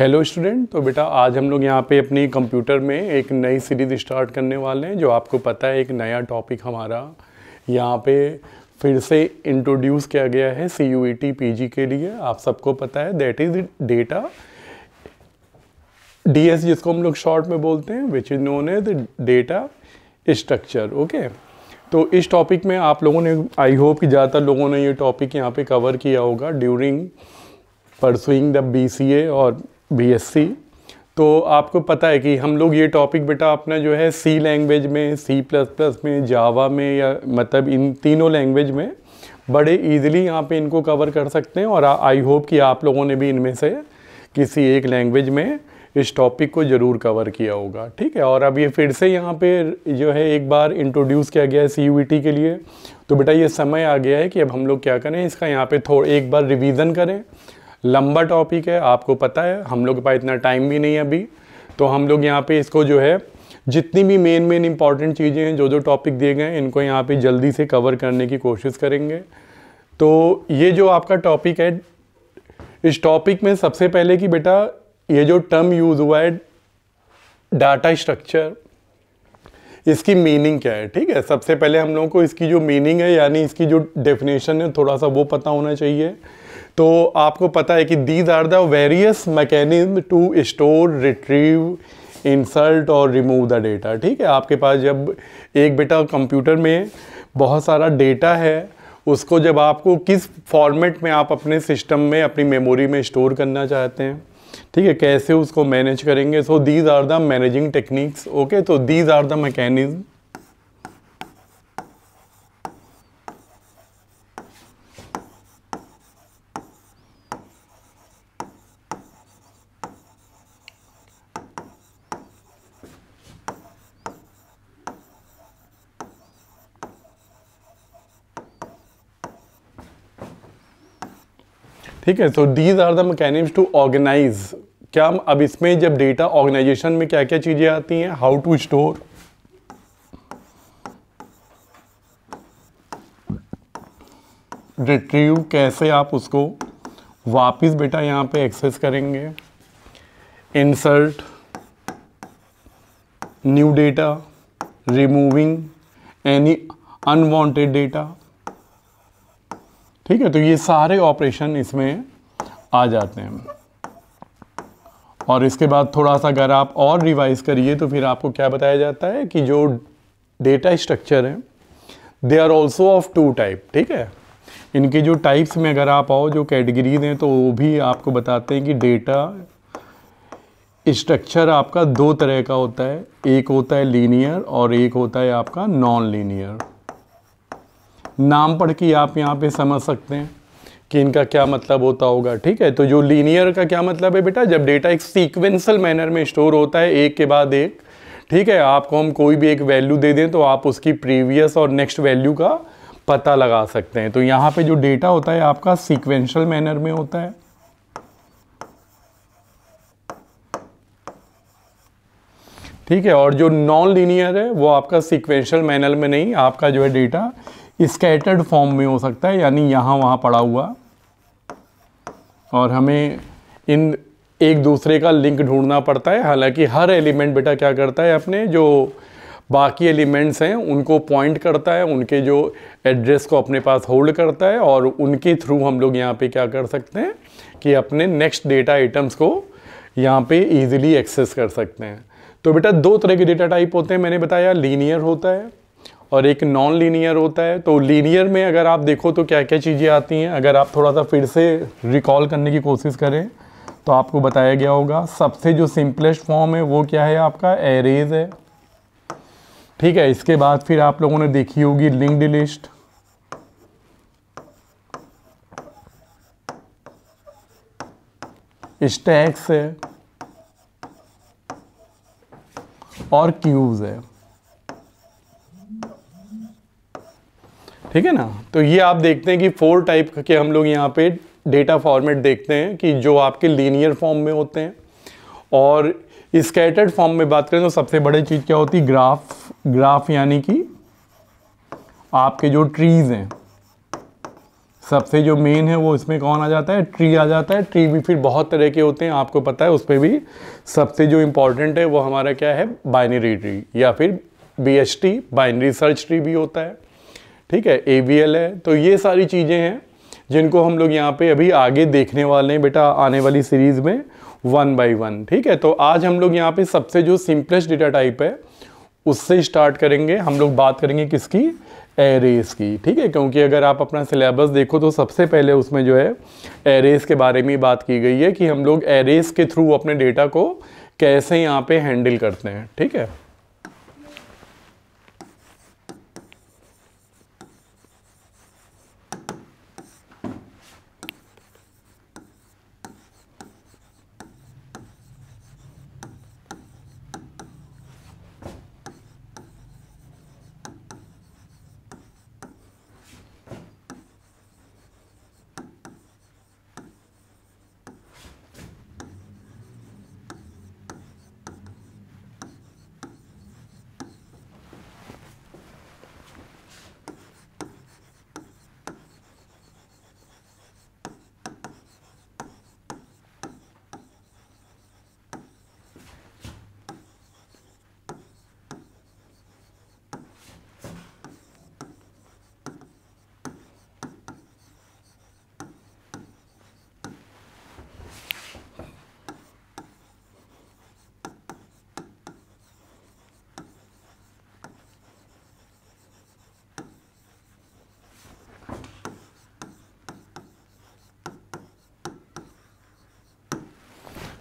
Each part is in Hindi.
हेलो स्टूडेंट तो बेटा आज हम लोग यहाँ पे अपनी कंप्यूटर में एक नई सीरीज़ स्टार्ट करने वाले हैं जो आपको पता है एक नया टॉपिक हमारा यहाँ पे फिर से इंट्रोड्यूस किया गया है सी यू e के लिए आप सबको पता है दैट इज़ डेटा डीएस जिसको हम लोग शॉर्ट में बोलते हैं which is known as data structure okay तो इस टॉपिक में आप लोगों ने आई होप कि ज़्यादातर लोगों ने ये टॉपिक यहाँ पे कवर किया होगा ड्यूरिंग परसुइंग द बी और बीएससी तो आपको पता है कि हम लोग ये टॉपिक बेटा अपना जो है सी लैंग्वेज में सी प्लस प्लस में जावा में या मतलब इन तीनों लैंग्वेज में बड़े ईजिली यहाँ पे इनको कवर कर सकते हैं और आई होप कि आप लोगों ने भी इनमें से किसी एक लैंग्वेज में इस टॉपिक को ज़रूर कवर किया होगा ठीक है और अब ये फिर से यहाँ पे जो है एक बार इंट्रोड्यूस किया गया है सी के लिए तो बेटा ये समय आ गया है कि अब हम लोग क्या करें इसका यहाँ पे थोड़ा एक बार रिवीजन करें लंबा टॉपिक है आपको पता है हम लोग के पास इतना टाइम भी नहीं है अभी तो हम लोग यहाँ पे इसको जो है जितनी भी मेन मेन इंपॉर्टेंट चीज़ें हैं जो जो टॉपिक दिए गए हैं इनको यहाँ पे जल्दी से कवर करने की कोशिश करेंगे तो ये जो आपका टॉपिक है इस टॉपिक में सबसे पहले कि बेटा ये जो टर्म यूज़ हुआ है डाटा स्ट्रक्चर इसकी मीनिंग क्या है ठीक है सबसे पहले हम लोगों को इसकी जो मीनिंग है यानी इसकी जो डेफिनेशन है थोड़ा सा वो पता होना चाहिए तो आपको पता है कि these are the various mechanism to store retrieve insert और रिमूव द डेटा ठीक है आपके पास जब एक बेटा कंप्यूटर में बहुत सारा डेटा है उसको जब आपको किस फॉर्मेट में आप अपने सिस्टम में अपनी मेमोरी में स्टोर करना चाहते हैं ठीक है कैसे उसको मैनेज करेंगे so these are the managing techniques okay तो दीज आर द मैकेनिज्म ठीक है so these are the mechanisms to organise क्या हम अब इसमें जब डेटा ऑर्गेनाइजेशन में क्या क्या चीज़ें आती हैं हाउ टू स्टोर रिट्रीव कैसे आप उसको वापस बेटा यहां पे एक्सेस करेंगे insert new data removing any unwanted data ठीक है तो ये सारे ऑपरेशन इसमें आ जाते हैं और इसके बाद थोड़ा सा अगर आप और रिवाइज करिए तो फिर आपको क्या बताया जाता है कि जो डेटा स्ट्रक्चर है they are also of two type ठीक है इनके जो टाइप्स में अगर आप आओ जो कैटेगरीज हैं तो वो भी आपको बताते हैं कि डेटा स्ट्रक्चर आपका दो तरह का होता है एक होता है लीनियर और एक होता है आपका नॉन लीनियर नाम पढ़ के आप यहाँ पे समझ सकते हैं कि इनका क्या मतलब होता होगा ठीक है तो जो लीनियर का क्या मतलब है बेटा जब डेटा एक सीक्वेंसल मैनर में स्टोर होता है एक के बाद एक ठीक है आपको हम कोई भी एक वैल्यू दे दें तो आप उसकी प्रीवियस और नेक्स्ट वैल्यू का पता लगा सकते हैं तो यहाँ पे जो डेटा होता है आपका सीक्वेंशल मैनर में होता है ठीक है और जो नॉन लीनियर है वो आपका सीक्वेंशल मैनर में नहीं आपका जो है डेटा स्केटर्ड फॉर्म में हो सकता है यानी यहाँ वहाँ पड़ा हुआ और हमें इन एक दूसरे का लिंक ढूंढना पड़ता है हालांकि हर एलिमेंट बेटा क्या करता है अपने जो बाकी एलिमेंट्स हैं उनको पॉइंट करता है उनके जो एड्रेस को अपने पास होल्ड करता है और उनके थ्रू हम लोग यहाँ पे क्या कर सकते हैं कि अपने नेक्स्ट डेटा आइटम्स को यहाँ पे इजीली एक्सेस कर सकते हैं तो बेटा दो तरह के डेटा टाइप होते हैं मैंने बताया लीनियर होता है और एक नॉन लीनियर होता है तो लीनियर में अगर आप देखो तो क्या क्या चीज़ें आती हैं अगर आप थोड़ा सा फिर से रिकॉल करने की कोशिश करें तो आपको बताया गया होगा सबसे जो सिंपलेस्ट फॉर्म है वो क्या है आपका एरेज है ठीक है इसके बाद फिर आप लोगों ने देखी होगी लिंक्ड लिस्ट स्टैक्स है और क्यूज है ठीक है ना तो ये आप देखते हैं कि फोर टाइप के हम लोग यहाँ पे डेटा फॉर्मेट देखते हैं कि जो आपके लीनियर फॉर्म में होते हैं और स्कैटर्ड फॉर्म में बात करें तो सबसे बड़ी चीज़ क्या होती है ग्राफ ग्राफ यानी कि आपके जो ट्रीज़ हैं सबसे जो मेन है वो इसमें कौन आ जाता है ट्री आ जाता है ट्री भी फिर बहुत तरह के होते हैं आपको पता है उस पर भी सबसे जो इम्पोर्टेंट है वो हमारा क्या है बाइनरी ट्री या फिर B H T binary search tree भी होता है ठीक है ए है तो ये सारी चीज़ें हैं जिनको हम लोग यहाँ पे अभी आगे देखने वाले हैं बेटा आने वाली सीरीज़ में वन बाई वन ठीक है तो आज हम लोग यहाँ पे सबसे जो सिंपलेस्ट डेटा टाइप है उससे स्टार्ट करेंगे हम लोग बात करेंगे किसकी एरेस की ठीक है क्योंकि अगर आप अपना सिलेबस देखो तो सबसे पहले उसमें जो है एरेस के बारे में बात की गई है कि हम लोग एरेस के थ्रू अपने डेटा को कैसे यहाँ पे हैंडल करते हैं ठीक है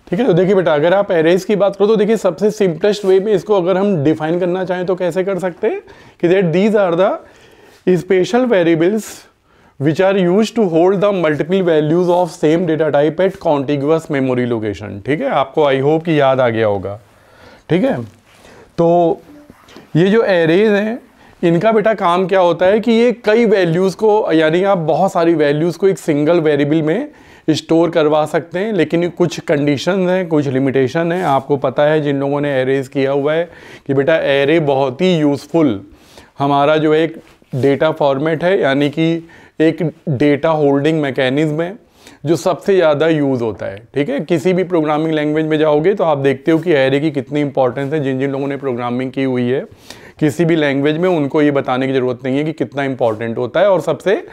ठीक है तो देखिए बेटा अगर आप एरेज की बात करो तो देखिए सबसे सिंपलेस्ट वे में इसको अगर हम डिफाइन करना चाहें तो कैसे कर सकते हैं कि that these are the special variables which are use to hold the multiple values of same data type at contiguous memory location ठीक है आपको आई होप कि याद आ गया होगा ठीक है तो ये जो एरेज हैं इनका बेटा काम क्या होता है कि ये कई वैल्यूज़ को यानी आप बहुत सारी वैल्यूज़ को एक सिंगल वेरिएबल में स्टोर करवा सकते हैं लेकिन कुछ कंडीशन हैं कुछ लिमिटेशन हैं आपको पता है जिन लोगों ने एरेज किया हुआ है कि बेटा एरे बहुत ही यूज़फुल हमारा जो एक डेटा फॉर्मेट है यानी कि एक डेटा होल्डिंग मैकेनिज़्म है जो सबसे ज़्यादा यूज़ होता है ठीक है किसी भी प्रोग्रामिंग लैंग्वेज में जाओगे तो आप देखते हो कि एरे की कितनी इंपॉर्टेंस है जिन जिन लोगों ने प्रोग्रामिंग की हुई है किसी भी लैंग्वेज में उनको ये बताने की ज़रूरत नहीं है कि कितना इंपॉर्टेंट होता है और सबसे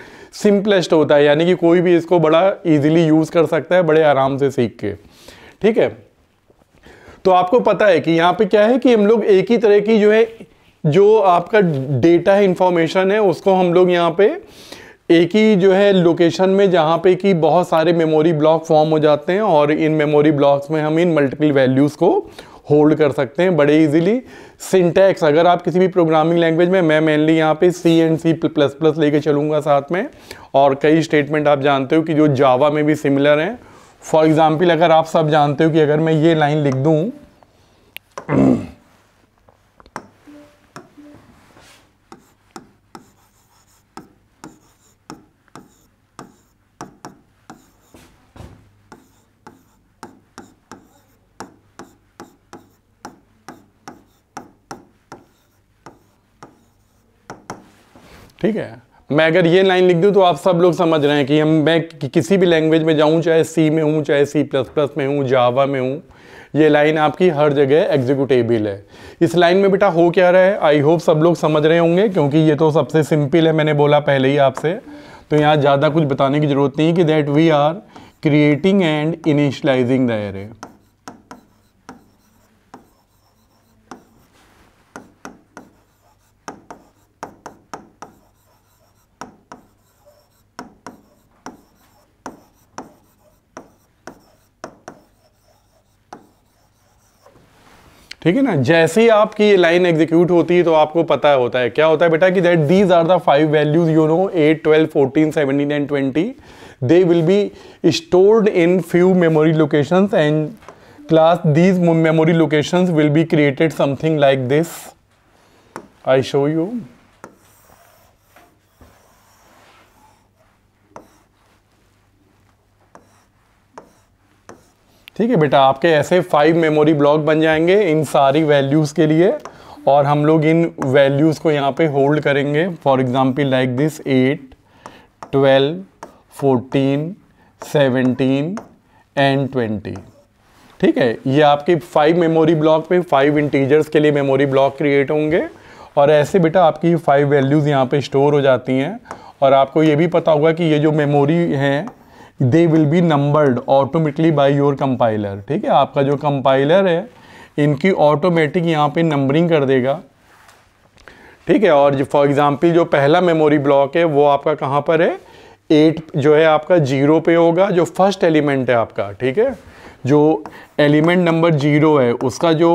सिंपलेस्ट होता है यानी कि कोई भी इसको बड़ा इजीली यूज़ कर सकता है बड़े आराम से सीख के ठीक है तो आपको पता है कि यहाँ पे क्या है कि हम लोग एक ही तरह की जो है जो आपका डेटा है है उसको हम लोग यहाँ पे एक ही जो है लोकेशन में जहाँ पे कि बहुत सारे मेमोरी ब्लॉक फॉर्म हो जाते हैं और इन मेमोरी ब्लॉक्स में हम इन मल्टीपल वैल्यूज़ को होल्ड कर सकते हैं बड़े इजीली सिंटैक्स अगर आप किसी भी प्रोग्रामिंग लैंग्वेज में मैं मेनली यहाँ पे C and C plus plus लेके चलूँगा साथ में और कई स्टेटमेंट आप जानते हो कि जो जावा में भी सिमिलर हैं फॉर एग्ज़ाम्पल अगर आप सब जानते हो कि अगर मैं ये लाइन लिख दूँ ठीक है मैं अगर ये लाइन लिख दूँ तो आप सब लोग समझ रहे हैं कि हम मैं कि किसी भी लैंग्वेज में जाऊँ चाहे सी में हूँ चाहे सी प्लस प्लस में हूँ जावा में हूँ ये लाइन आपकी हर जगह एग्जीक्यूटेबल है इस लाइन में बेटा हो क्या रहा है आई होप सब लोग समझ रहे होंगे क्योंकि ये तो सबसे सिंपल है मैंने बोला पहले ही आपसे तो यहाँ ज़्यादा कुछ बताने की ज़रूरत नहीं कि that we are creating and initialising the array ठीक है ना जैसे ही आपकी ये लाइन एग्जीक्यूट होती है तो आपको पता होता है क्या होता है बेटा कि that these are the five values you know eight twelve fourteen seventeen and twenty they will be stored in few memory locations and class these memory location will be created something like this I show you ठीक है बेटा आपके ऐसे फाइव मेमोरी ब्लॉक बन जाएंगे इन सारी वैल्यूज़ के लिए और हम लोग इन वैल्यूज़ को यहाँ पे होल्ड करेंगे for example like this eight twelve fourteen seventeen and twenty ठीक है ये आपके फाइव मेमोरी ब्लॉक पे फाइव इंटीजर्स के लिए मेमोरी ब्लॉक क्रिएट होंगे और ऐसे बेटा आपकी फाइव वैल्यूज़ यहाँ पे स्टोर हो जाती हैं और आपको ये भी पता होगा कि ये जो मेमोरी हैं they will be numbered automatically by your compiler ठीक है आपका जो कंपाइलर है इनकी ऑटोमेटिक यहाँ पे नंबरिंग कर देगा ठीक है और फॉर एग्ज़ाम्पल जो पहला मेमोरी ब्लॉक है वो आपका कहाँ पर है एट जो है आपका जीरो पे होगा जो फर्स्ट एलिमेंट है आपका ठीक है जो एलिमेंट नंबर जीरो है उसका जो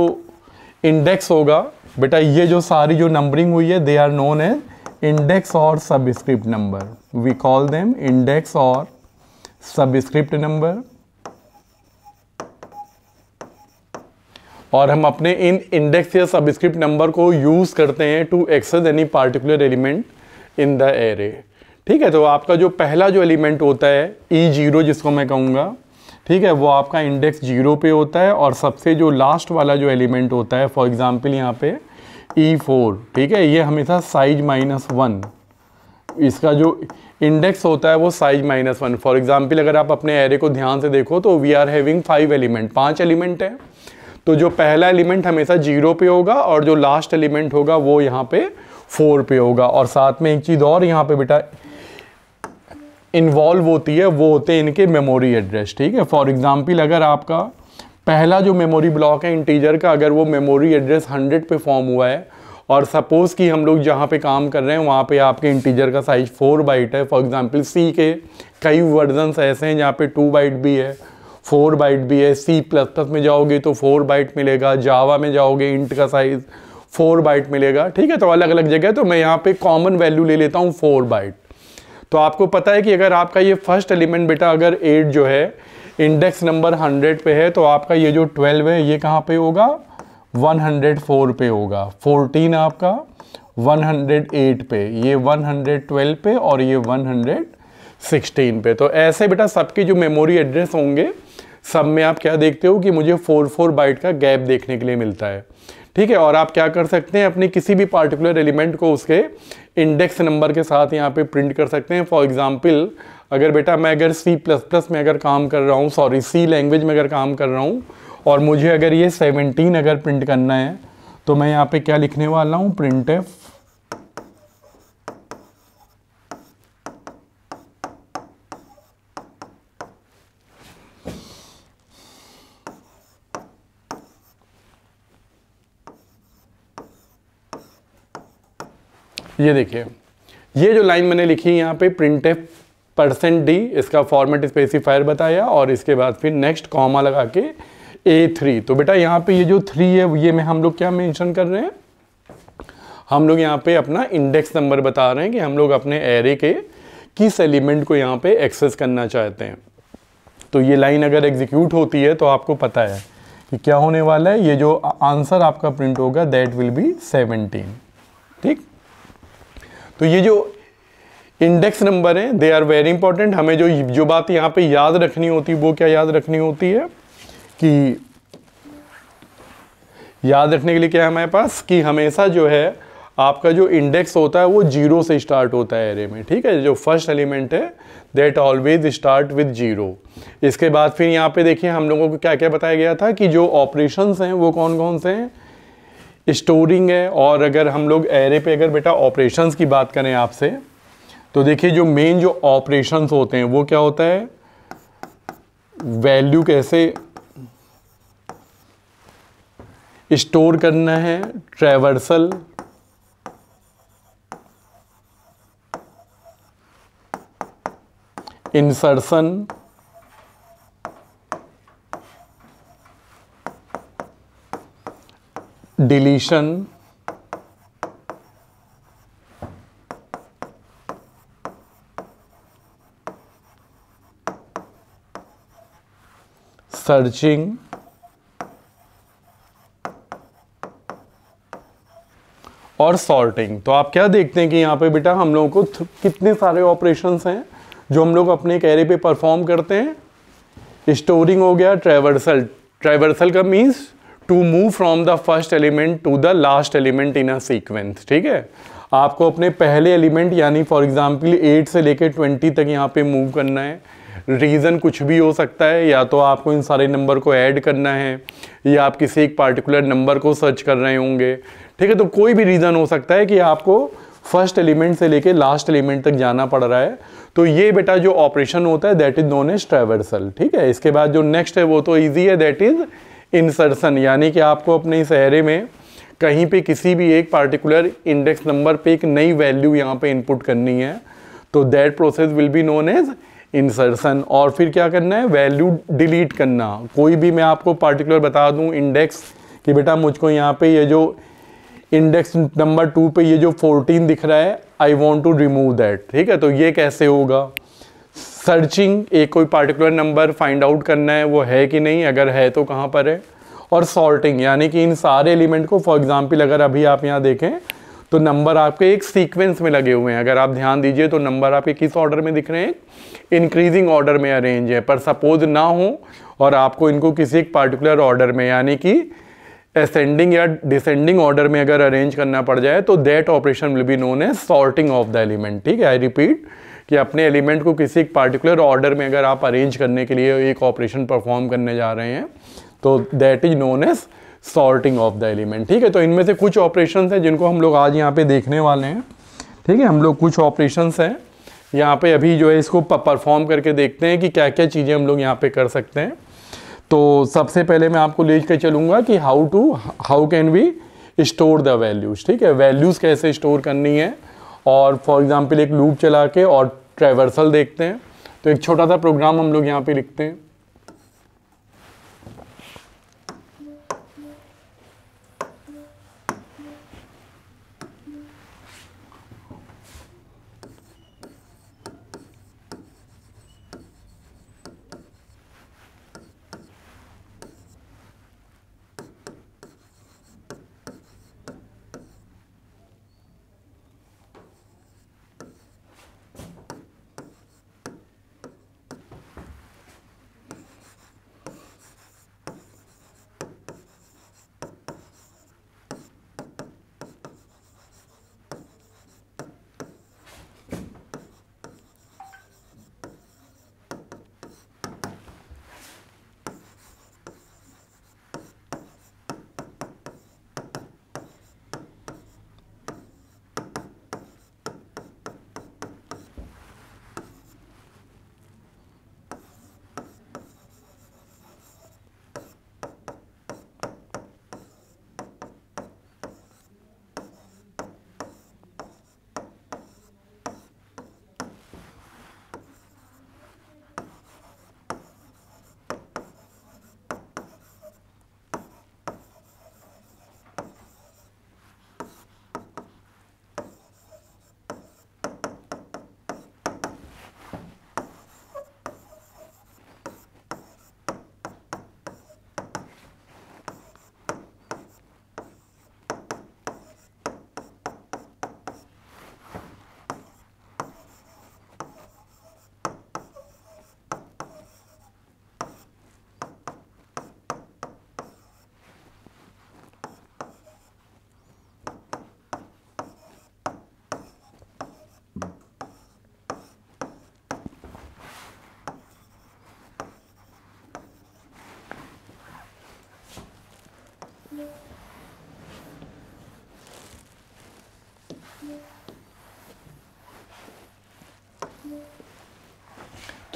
इंडेक्स होगा बेटा ये जो सारी जो नंबरिंग हुई है दे आर नोन है इंडेक्स और subscript number we call them index और सबस्क्रिप्ट नंबर और हम अपने इन इंडेक्स या सबस्क्रिप्ट नंबर को यूज़ करते हैं to access any particular element in the array ठीक है तो आपका जो पहला जो एलिमेंट होता है ई e जीरो जिसको मैं कहूँगा ठीक है वो आपका इंडेक्स जीरो पे होता है और सबसे जो लास्ट वाला जो एलिमेंट होता है फॉर एग्ज़ाम्पल यहाँ पे ई e फोर ठीक है ये हमेशा साइज माइनस वन इसका जो इंडेक्स होता है वो size minus one for example अगर आप अपने एरे को ध्यान से देखो तो we are having five element पांच एलिमेंट हैं तो जो पहला एलिमेंट हमेशा जीरो पे होगा और जो लास्ट एलिमेंट होगा वो यहाँ पे फोर पे होगा और साथ में एक चीज़ और यहाँ पे बेटा इन्वॉल्व होती है वो होते हैं इनके मेमोरी एड्रेस ठीक है फॉर एग्ज़ाम्पल अगर आपका पहला जो मेमोरी ब्लॉक है इंटीजर का अगर वो मेमोरी एड्रेस हंड्रेड पे फॉर्म हुआ है और सपोज़ कि हम लोग जहाँ पे काम कर रहे हैं वहाँ पे आपके इंटीजर का साइज़ फोर बाइट है फॉर एग्जांपल सी के कई वर्जनस ऐसे हैं जहाँ पे टू बाइट भी है फोर बाइट भी है सी प्लस प्लस में जाओगे तो फोर बाइट मिलेगा जावा में जाओगे इंट का साइज़ फोर बाइट मिलेगा ठीक है तो अलग अलग जगह तो मैं यहाँ पर कॉमन वैल्यू ले लेता हूँ फोर बाइट तो आपको पता है कि अगर आपका ये फर्स्ट एलिमेंट बेटा अगर एट जो है इंडेक्स नंबर हंड्रेड पे है तो आपका ये जो ट्वेल्व है ये कहाँ पे होगा 104 पे होगा 14 आपका 108 पे ये 112 पे और ये 116 पे तो ऐसे बेटा सबके जो मेमोरी एड्रेस होंगे सब में आप क्या देखते हो कि मुझे 44 बाइट का गैप देखने के लिए मिलता है ठीक है और आप क्या कर सकते हैं अपने किसी भी पार्टिकुलर एलिमेंट को उसके इंडेक्स नंबर के साथ यहाँ पे प्रिंट कर सकते हैं फॉर एग्जांपल अगर बेटा मैं अगर सी प्लस प्लस में अगर काम कर रहा हूँ सॉरी सी लैंग्वेज में अगर काम कर रहा हूँ और मुझे अगर ये सेवनटीन अगर प्रिंट करना है तो मैं यहाँ पे क्या लिखने वाला हूँ प्रिंट एफ ये देखिए ये जो लाइन मैंने लिखी यहाँ पे प्रिंट एफ परसेंट डी इसका फॉर्मेट स्पेसिफायर बताया और इसके बाद फिर नेक्स्ट कॉमा लगा के ए थ्री तो बेटा यहाँ पे ये जो थ्री है ये में हम लोग क्या मेंशन कर रहे हैं हम लोग यहाँ पे अपना इंडेक्स नंबर बता रहे हैं कि हम लोग अपने एरे के किस एलिमेंट को यहाँ पे एक्सेस करना चाहते हैं तो ये लाइन अगर एग्जीक्यूट होती है तो आपको पता है कि क्या होने वाला है ये जो आंसर आपका प्रिंट होगा दैट विल बी सेवनटीन ठीक तो ये जो इंडेक्स नंबर है दे आर वेरी इंपॉर्टेंट हमें जो जो बात यहाँ पे याद रखनी होती है वो क्या याद रखनी होती है कि याद रखने के लिए क्या है हमारे पास कि हमेशा जो है आपका जो इंडेक्स होता है वो जीरो से स्टार्ट होता है एरे में ठीक है जो फर्स्ट एलिमेंट है that always start with zero इसके बाद फिर यहाँ पे देखिए हम लोगों को क्या क्या बताया गया था कि जो ऑपरेशंस हैं वो कौन कौन से हैं स्टोरिंग है और अगर हम लोग एरे पे अगर बेटा ऑपरेशंस की बात करें आपसे तो देखिए जो मेन जो ऑपरेशन होते हैं वो क्या होता है वैल्यू कैसे स्टोर करना है ट्रेवर्सल इंसर्शन डिलीशन सर्चिंग और सॉर्टिंग तो आप क्या देखते हैं कि यहाँ पे बेटा हम लोगों को कितने सारे ऑपरेशंस हैं जो हम लोग अपने कैरे पे परफॉर्म करते हैं स्टोरिंग हो गया ट्रेवर्सल ट्रेवर्सल का means to move from the first element to the last element in a sequence ठीक है आपको अपने पहले एलिमेंट यानी फॉर एग्जाम्पल एट से लेकर ट्वेंटी तक यहाँ पे मूव करना है रीज़न कुछ भी हो सकता है या तो आपको इन सारे नंबर को ऐड करना है या आप किसी एक पार्टिकुलर नंबर को सर्च कर रहे होंगे ठीक है तो कोई भी रीज़न हो सकता है कि आपको फर्स्ट एलिमेंट से लेके लास्ट एलिमेंट तक जाना पड़ रहा है तो ये बेटा जो ऑपरेशन होता है that is known as traversal ठीक है इसके बाद जो नेक्स्ट है वो तो ईजी है दैट इज़ इंसर्सन यानी कि आपको अपने इस एरे में कहीं पे किसी भी एक पार्टिकुलर इंडेक्स नंबर पे एक नई वैल्यू यहाँ पे इनपुट करनी है तो that process will be known as insertion और फिर क्या करना है वैल्यू डिलीट करना कोई भी मैं आपको पार्टिकुलर बता दूं इंडेक्स कि बेटा मुझको यहाँ पे ये जो इंडेक्स नंबर टू पे ये जो 14 दिख रहा है I want to remove that ठीक है तो ये कैसे होगा सर्चिंग एक कोई पार्टिकुलर नंबर फाइंड आउट करना है वो है कि नहीं अगर है तो कहाँ पर है और सॉल्टिंग यानी कि इन सारे एलिमेंट को फॉर एग्ज़ाम्पल अगर अभी आप यहाँ देखें तो नंबर आपके एक सीक्वेंस में लगे हुए हैं अगर आप ध्यान दीजिए तो नंबर आपके किस ऑर्डर में दिख रहे हैं इंक्रीजिंग ऑर्डर में अरेंज है पर सपोज ना हो और आपको इनको किसी एक पार्टिकुलर ऑर्डर में यानी कि असेंडिंग या डिसेंडिंग ऑर्डर में अगर अरेंज करना पड़ जाए तो that operation will be known as sorting of the element ठीक है आई रिपीट कि अपने एलिमेंट को किसी एक पार्टिकुलर ऑर्डर में अगर आप अरेंज करने के लिए एक ऑपरेशन परफॉर्म करने जा रहे हैं तो that is known as sorting of the element ठीक है तो इनमें से कुछ ऑपरेशन हैं जिनको हम लोग आज यहाँ पे देखने वाले हैं ठीक है हम लोग कुछ ऑपरेशन हैं यहाँ पे अभी जो है इसको परफॉर्म करके देखते हैं कि क्या क्या चीज़ें हम लोग यहाँ पे कर सकते हैं तो सबसे पहले मैं आपको ले कर चलूँगा कि how to how can we store the values ठीक है वैल्यूज़ कैसे स्टोर करनी है और फॉर एग्ज़ाम्पल एक लूप चला के और ट्रैवर्सल देखते हैं तो एक छोटा सा प्रोग्राम हम लोग यहाँ पे लिखते हैं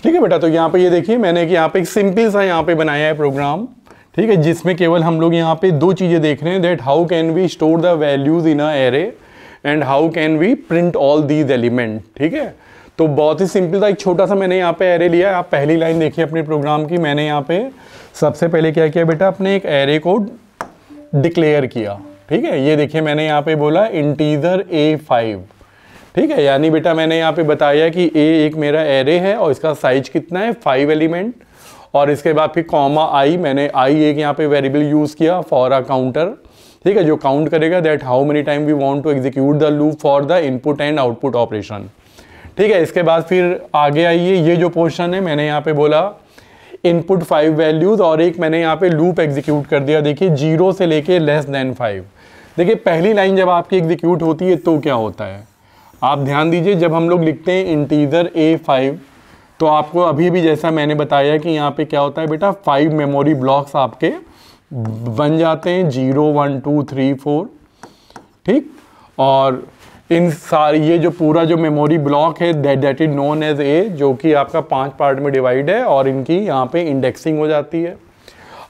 ठीक है बेटा तो यहाँ पे ये देखिए मैंने कि यहाँ पे एक सिंपल सा यहाँ पे बनाया है प्रोग्राम ठीक है जिसमें केवल हम लोग यहाँ पे दो चीज़ें देख रहे हैं that how can we store the values in a array and how can we print all these element ठीक है तो बहुत ही सिंपल था एक छोटा सा मैंने यहाँ पे एरे लिया आप पहली लाइन देखिए अपने प्रोग्राम की मैंने यहाँ पे सबसे पहले क्या किया बेटा अपने एक एरे को डिक्लेयर किया ठीक है ये देखिए मैंने यहाँ पे बोला इंटीजर ए फाइव ठीक है यानी बेटा मैंने यहाँ पे बताया कि ए एक मेरा एरे है और इसका साइज कितना है फाइव एलिमेंट और इसके बाद फिर कॉमा आई मैंने आई एक यहाँ पे वेरिएबल यूज़ किया फॉर अ काउंटर ठीक है जो काउंट करेगा that how many time we want to execute the loop for the input and output operation ठीक है इसके बाद फिर आगे आइए ये जो पोर्शन है मैंने यहाँ पे बोला इनपुट फाइव वैल्यूज़ और एक मैंने यहाँ पे लूप एग्जीक्यूट कर दिया देखिए जीरो से लेके लेस देन फाइव देखिए पहली लाइन जब आपकी एग्जीक्यूट होती है तो क्या होता है आप ध्यान दीजिए जब हम लोग लिखते हैं इंटीजर ए फाइव तो आपको अभी भी जैसा मैंने बताया कि यहाँ पे क्या होता है बेटा फाइव मेमोरी ब्लॉक्स आपके बन जाते हैं zero one two three four ठीक और इन सारी ये जो पूरा जो मेमोरी ब्लॉक है that is known as a जो कि आपका पांच पार्ट में डिवाइड है और इनकी यहाँ पे इंडेक्सिंग हो जाती है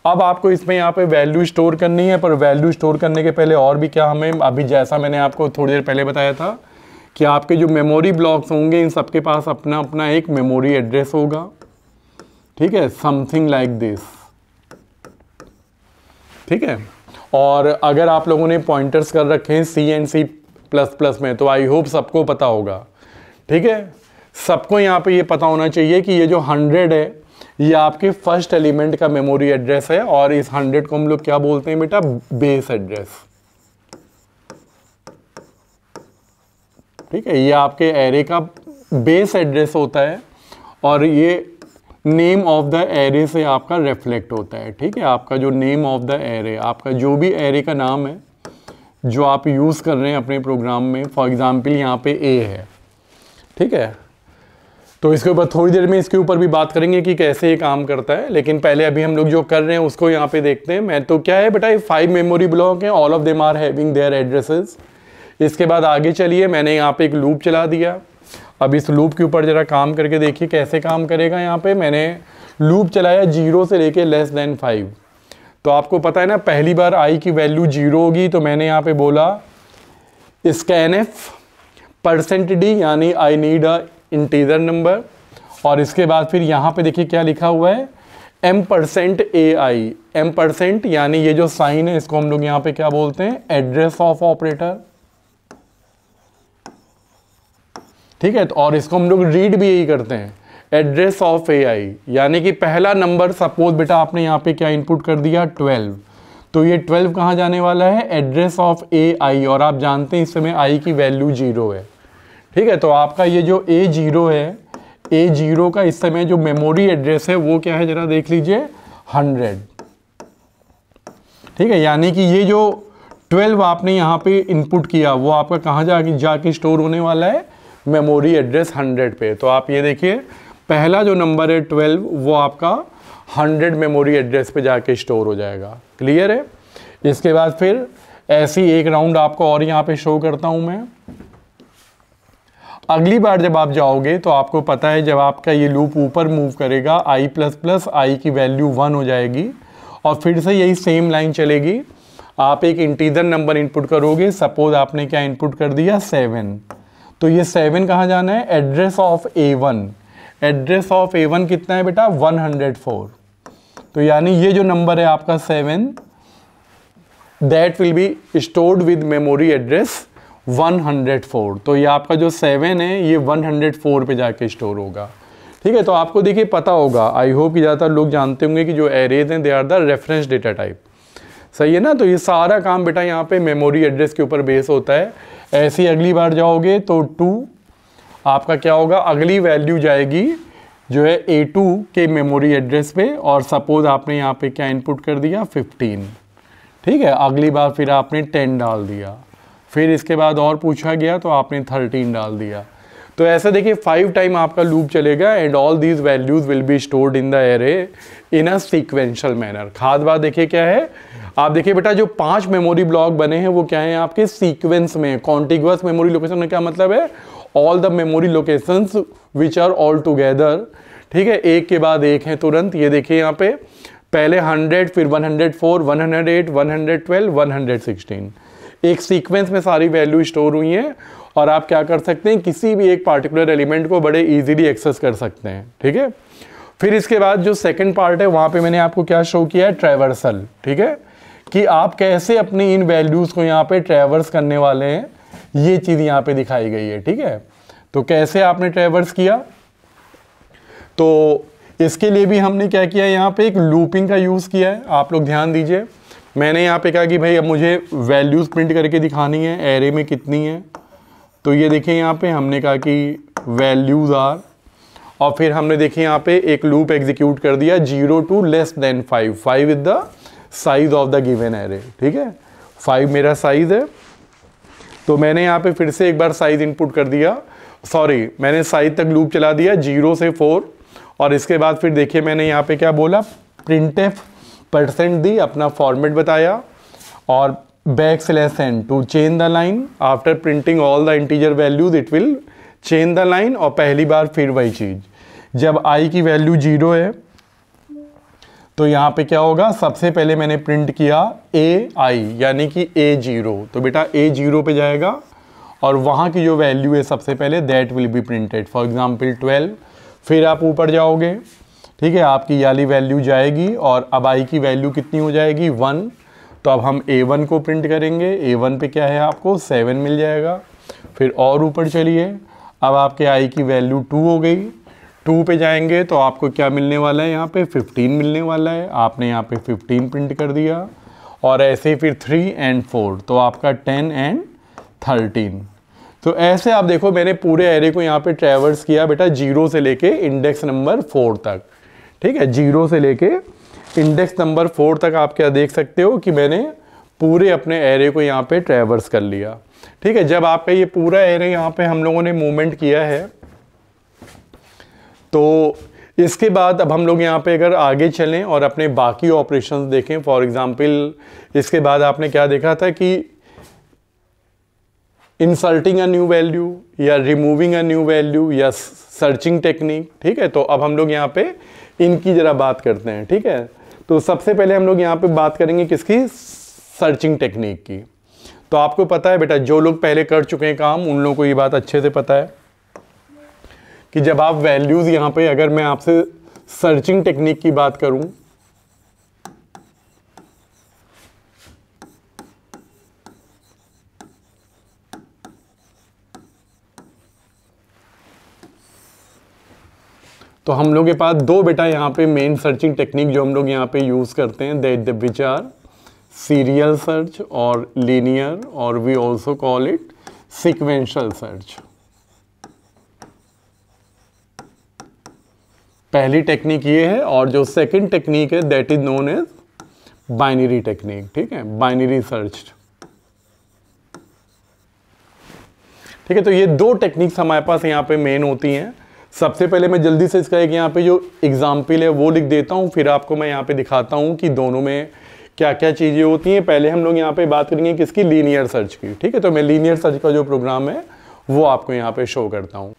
अब आपको इसमें यहाँ पे वैल्यू स्टोर करनी है पर वैल्यू स्टोर करने के पहले और भी क्या हमें अभी जैसा मैंने आपको थोड़ी देर पहले बताया था कि आपके जो मेमोरी ब्लॉक्स होंगे इन सबके पास अपना अपना एक मेमोरी एड्रेस होगा ठीक है समथिंग लाइक दिस ठीक है और अगर आप लोगों ने पॉइंटर्स कर रखे हैं C and C plus plus में तो आई होप सबको पता होगा ठीक है सबको यहाँ पे ये पता होना चाहिए कि ये जो 100 है ये आपके फर्स्ट एलिमेंट का मेमोरी एड्रेस है और इस हंड्रेड को हम लोग क्या बोलते हैं बेटा बेस एड्रेस ठीक है ये आपके एरे का बेस एड्रेस होता है और ये नेम ऑफ द एरे से आपका रिफ्लेक्ट होता है ठीक है आपका जो नेम ऑफ द एरे आपका जो भी एरे का नाम है जो आप यूज़ कर रहे हैं अपने प्रोग्राम में फॉर एग्ज़ाम्पल यहाँ पे ए है ठीक है तो इसके ऊपर थोड़ी देर में इसके ऊपर भी बात करेंगे कि कैसे ये काम करता है लेकिन पहले अभी हम लोग जो कर रहे हैं उसको यहाँ पे देखते हैं मैं तो क्या है बेटा ये फाइव मेमोरी ब्लॉक हैं all of them are having their addresses इसके बाद आगे चलिए मैंने यहाँ पे एक लूप चला दिया अब इस लूप के ऊपर ज़रा काम करके देखिए कैसे काम करेगा यहाँ पे मैंने लूप चलाया जीरो से लेके लेस देन फाइव तो आपको पता है ना पहली बार आई की वैल्यू जीरो होगी तो मैंने यहाँ पे बोला स्कैन एफ परसेंट डी यानी I need a integer number और इसके बाद फिर यहाँ पे देखिए क्या लिखा हुआ है M percent A I M percent यानी ये जो साइन है इसको हम लोग यहाँ पे क्या बोलते हैं एड्रेस ऑफ ऑपरेटर ठीक है तो और इसको हम लोग रीड भी यही करते हैं एड्रेस ऑफ एआई यानी कि पहला नंबर सपोज बेटा आपने यहाँ पे क्या इनपुट कर दिया ट्वेल्व तो ये ट्वेल्व कहाँ जाने वाला है एड्रेस ऑफ ए आई और आप जानते हैं इस समय आई की वैल्यू जीरो है ठीक है तो आपका ये जो ए जीरो है ए जीरो का इस समय जो मेमोरी एड्रेस है वो क्या है जरा देख लीजिए हंड्रेड ठीक है यानी कि ये जो ट्वेल्व आपने यहाँ पे इनपुट किया वो आपका कहाँ जाके जाके स्टोर होने वाला है मेमोरी एड्रेस हंड्रेड पे तो आप ये देखिए पहला जो नंबर है ट्वेल्व वो आपका हंड्रेड मेमोरी एड्रेस पे जाके स्टोर हो जाएगा क्लियर है इसके बाद फिर ऐसी एक राउंड आपको और यहाँ पे शो करता हूँ मैं अगली बार जब आप जाओगे तो आपको पता है जब आपका ये लूप ऊपर मूव करेगा आई प्लस प्लस आई की वैल्यू वन हो जाएगी और फिर से यही सेम लाइन चलेगी आप एक इंटीजर नंबर इनपुट करोगे सपोज आपने क्या इनपुट कर दिया सेवन तो ये सेवन कहाँ जाना है address of A one address of A one कितना है बेटा 104 तो यानी ये जो नंबर है आपका seven that will be stored with memory address 104 तो ये आपका जो सेवन है ये 104 पे जाके स्टोर होगा ठीक है तो आपको देखिए पता होगा आई होप कि ज़्यादातर लोग जानते होंगे कि जो एरेज हैं they are the reference data type सही है ना तो ये सारा काम बेटा यहाँ पे मेमोरी एड्रेस के ऊपर बेस होता है ऐसे अगली बार जाओगे तो टू आपका क्या होगा अगली वैल्यू जाएगी जो है ए टू के मेमोरी एड्रेस पे और सपोज आपने यहाँ पे क्या इनपुट कर दिया 15 ठीक है अगली बार फिर आपने 10 डाल दिया फिर इसके बाद और पूछा गया तो आपने 13 डाल दिया तो ऐसे देखिए फाइव टाइम आपका लूप चलेगा and all these values will be stored in the array in a sequential manner खास बात देखिए क्या है आप देखिए बेटा जो पांच मेमोरी ब्लॉक बने हैं वो क्या है आपके सीक्वेंस में कॉन्टिग्यूस मेमोरी लोकेशन में क्या मतलब है all the memory locations which are all together ठीक है एक के बाद एक है तुरंत ये देखिए यहाँ पे पहले 100 फिर 104 108 112 116 एक सीक्वेंस में सारी वैल्यू स्टोर हुई हैं और आप क्या कर सकते हैं किसी भी एक पार्टिकुलर एलिमेंट को बड़े इजीली एक्सेस कर सकते हैं ठीक है फिर इसके बाद जो सेकंड पार्ट है वहाँ पे मैंने आपको क्या शो किया है ट्रैवर्सल ठीक है कि आप कैसे अपनी इन वैल्यूज़ को यहाँ पे ट्रैवर्स करने वाले हैं ये चीज़ यहां पे दिखाई गई है ठीक है तो कैसे आपने ट्रेवर्स किया तो इसके लिए भी हमने क्या किया यहाँ पे एक लूपिंग का यूज़ किया है आप लोग ध्यान दीजिए मैंने यहाँ पे कहा कि भाई अब मुझे वैल्यूज़ प्रिंट करके दिखानी है एरे में कितनी है तो ये देखिए यहाँ पे हमने कहा कि वैल्यूज़ आर और फिर हमने देखें यहाँ पे एक लूप एग्जीक्यूट कर दिया zero to less than five five is the size of the given array ठीक है फाइव मेरा साइज़ है तो मैंने यहाँ पे फिर से एक बार साइज़ इनपुट कर दिया सॉरी मैंने साइज तक लूप चला दिया जीरो से फोर और इसके बाद फिर देखिए मैंने यहाँ पे क्या बोला प्रिंट एफ परसेंट दी अपना फॉर्मेट बताया और backslash N to change the line after printing all the integer values it will change the line और पहली बार फिर वही चीज़ जब आई की वैल्यू जीरो है तो यहाँ पे क्या होगा सबसे पहले मैंने प्रिंट किया ए आई यानी कि ए जीरो तो बेटा ए जीरो पे जाएगा और वहाँ की जो वैल्यू है सबसे पहले that will be printed for example 12 फिर आप ऊपर जाओगे ठीक है आपकी याली वैल्यू जाएगी और अब आई की वैल्यू कितनी हो जाएगी वन तो अब हम ए वन को प्रिंट करेंगे ए वन पे क्या है आपको सेवन मिल जाएगा फिर और ऊपर चलिए अब आपके आई की वैल्यू टू हो गई टू पे जाएंगे तो आपको क्या मिलने वाला है यहाँ पे 15 मिलने वाला है आपने यहाँ पे 15 प्रिंट कर दिया और ऐसे ही फिर थ्री एंड फोर तो आपका टेन एंड थर्टीन तो ऐसे आप देखो मैंने पूरे एरे को यहाँ पे ट्रेवल्स किया बेटा जीरो से लेके इंडेक्स नंबर फोर तक ठीक है जीरो से लेके इंडेक्स नंबर फोर तक आप क्या देख सकते हो कि मैंने पूरे अपने एरे को यहाँ पर ट्रेवल्स कर लिया ठीक है जब आपका ये पूरा एरे यहाँ पर हम लोगों ने मूवमेंट किया है तो इसके बाद अब हम लोग यहाँ पे अगर आगे चलें और अपने बाकी ऑपरेशन देखें फॉर एग्ज़ाम्पल इसके बाद आपने क्या देखा था कि इंसल्टिंग अ न्यू वैल्यू या रिमूविंग अ न्यू वैल्यू या सर्चिंग टेक्निक ठीक है तो अब हम लोग यहाँ पे इनकी ज़रा बात करते हैं ठीक है तो सबसे पहले हम लोग यहाँ पे बात करेंगे किसकी सर्चिंग टेक्निक की तो आपको पता है बेटा जो लोग पहले कर चुके हैं काम उन लोगों को ये बात अच्छे से पता है कि जब आप वैल्यूज़ यहां पे अगर मैं आपसे सर्चिंग टेक्निक की बात करूं तो हम लोग के पास दो बेटा यहाँ पे मेन सर्चिंग टेक्निक जो हम लोग यहाँ पे यूज़ करते हैं दैट द विचार सीरियल सर्च और लीनियर और we also call it sequential search पहली टेक्निक ये है और जो सेकंड टेक्निक है that is known as binary technique ठीक है बाइनरी सर्च ठीक है तो ये दो टेक्निक्स हमारे पास यहाँ पे मेन होती हैं सबसे पहले मैं जल्दी से इसका एक यहाँ पे जो एग्जाम्पल है वो लिख देता हूँ फिर आपको मैं यहाँ पे दिखाता हूँ कि दोनों में क्या क्या चीज़ें होती हैं पहले हम लोग यहाँ पे बात करेंगे किसकी लीनियर सर्च की ठीक है तो मैं लीनियर सर्च का जो प्रोग्राम है वो आपको यहाँ पे शो करता हूँ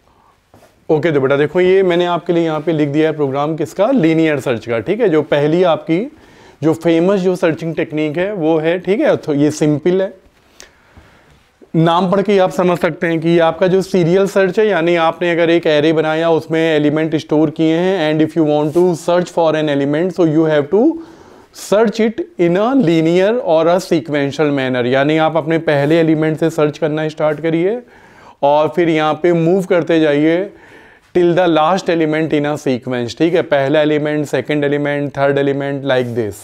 ओके तो बेटा देखो ये मैंने आपके लिए यहाँ पे लिख दिया है प्रोग्राम किसका लीनियर सर्च का ठीक है जो पहली आपकी जो फेमस जो सर्चिंग टेक्निक है वो है ठीक है तो ये सिंपल है नाम पढ़ के आप समझ सकते हैं कि ये आपका जो सीरियल सर्च है यानी आपने अगर एक एरे बनाया उसमें एलिमेंट स्टोर किए हैं and if you want to search for an element so you have to search it in a linear और अ सिक्वेंशल मैनर यानी आप अपने पहले एलिमेंट से सर्च करना स्टार्ट करिए और फिर यहाँ पे मूव करते जाइए till the last element in a sequence ठीक है पहला element second element third element like this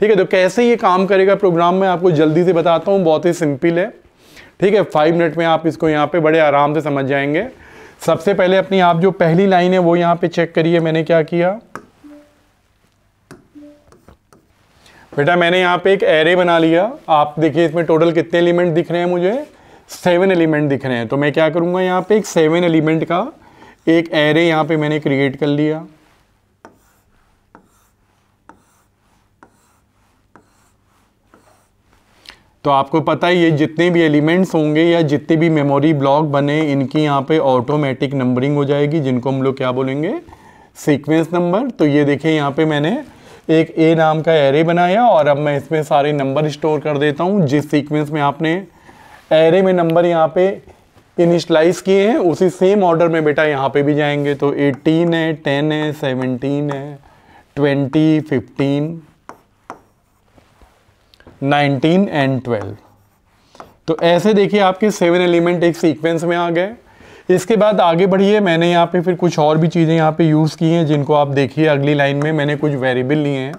ठीक है तो कैसे ये काम करेगा प्रोग्राम में आपको जल्दी से बताता हूँ बहुत ही सिंपल है ठीक है फाइव मिनट में आप इसको यहाँ पे बड़े आराम से समझ जाएंगे सबसे पहले अपनी आप जो पहली लाइन है वो यहाँ पे चेक करिए मैंने क्या किया बेटा मैंने यहाँ पे एक एरे बना लिया आप देखिए इसमें टोटल कितने एलिमेंट दिख रहे हैं मुझे सेवन एलिमेंट दिख रहे हैं तो मैं क्या करूँगा यहाँ पे एक सेवन एलिमेंट का एक एरे यहाँ पे मैंने क्रिएट कर लिया तो आपको पता है ये जितने भी एलिमेंट्स होंगे या जितने भी मेमोरी ब्लॉक बने इनकी यहाँ पे ऑटोमेटिक नंबरिंग हो जाएगी जिनको हम लोग क्या बोलेंगे सीक्वेंस नंबर तो ये देखें यहाँ पे मैंने एक ए नाम का एरे बनाया और अब मैं इसमें सारे नंबर स्टोर कर देता हूँ जिस सीक्वेंस में आपने एरे में नंबर यहाँ पे इनिशलाइज किए हैं उसी सेम ऑर्डर में बेटा यहाँ पे भी जाएंगे तो 18 है 10 है 17 है 20, 15, नाइनटीन एंड 12 तो ऐसे देखिए आपके सेवन एलिमेंट एक सीक्वेंस में आ गए इसके बाद आगे बढ़िए मैंने यहाँ पे फिर कुछ और भी चीज़ें यहाँ पे यूज़ की हैं जिनको आप देखिए अगली लाइन में मैंने कुछ वेरिएबल लिए हैं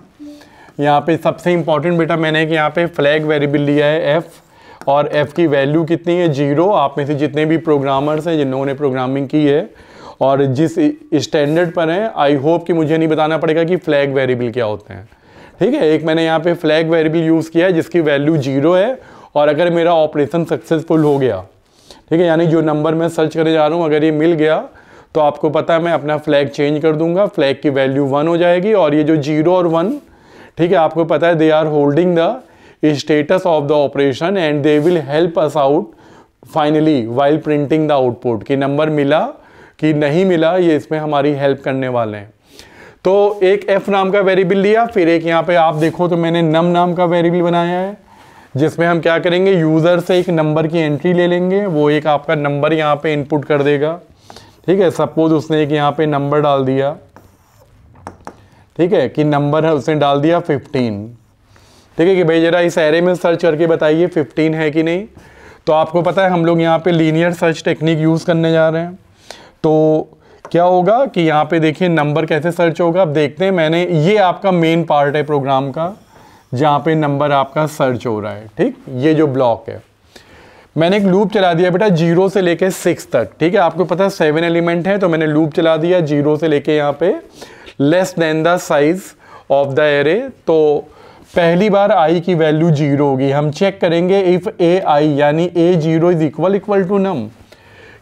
यहाँ पे सबसे इम्पॉर्टेंट बेटा मैंने कि यहाँ पे फ्लैग वेरिएबल लिया है एफ़ और f की वैल्यू कितनी है जीरो आप में से जितने भी प्रोग्रामर्स हैं जिन्होंने प्रोग्रामिंग की है और जिस स्टैंडर्ड पर हैं आई होप कि मुझे नहीं बताना पड़ेगा कि फ्लैग वेरिएबल क्या होते हैं ठीक है एक मैंने यहाँ पे फ्लैग वेरिएबल यूज़ किया है जिसकी वैल्यू जीरो है और अगर मेरा ऑपरेशन सक्सेसफुल हो गया ठीक है यानी जो नंबर मैं सर्च करने जा रहा हूँ अगर ये मिल गया तो आपको पता है मैं अपना फ्लैग चेंज कर दूंगा फ्लैग की वैल्यू वन हो जाएगी और ये जो जीरो और वन ठीक है आपको पता है they are holding the status of the operation and they will help us out finally while printing the output कि नंबर मिला कि नहीं मिला ये इसमें हमारी हेल्प करने वाले हैं तो एक f नाम का वेरिएबल लिया फिर एक यहाँ पे आप देखो तो मैंने नम नाम का वेरिएबल बनाया है जिसमें हम क्या करेंगे यूज़र से एक नंबर की एंट्री ले लेंगे वो एक आपका नंबर यहाँ पे इनपुट कर देगा ठीक है सपोज उसने एक यहाँ पे नंबर डाल दिया ठीक है कि नंबर है उसने डाल दिया फिफ्टीन ठीक है कि भाई जरा इस एरे में सर्च करके बताइए 15 है कि नहीं तो आपको पता है हम लोग यहाँ पे लीनियर सर्च टेक्निक यूज़ करने जा रहे हैं तो क्या होगा कि यहाँ पे देखिए नंबर कैसे सर्च होगा अब देखते हैं मैंने ये आपका मेन पार्ट है प्रोग्राम का जहाँ पे नंबर आपका सर्च हो रहा है ठीक ये जो ब्लॉक है मैंने एक लूप चला दिया बेटा जीरो से लेके सिक्स तक ठीक है आपको पता है सेवन एलिमेंट है तो मैंने लूप चला दिया जीरो से लेके यहाँ पे less than the size of the array तो पहली बार आई की वैल्यू जीरो होगी हम चेक करेंगे इफ़ ए आई यानी A zero is equal equal to num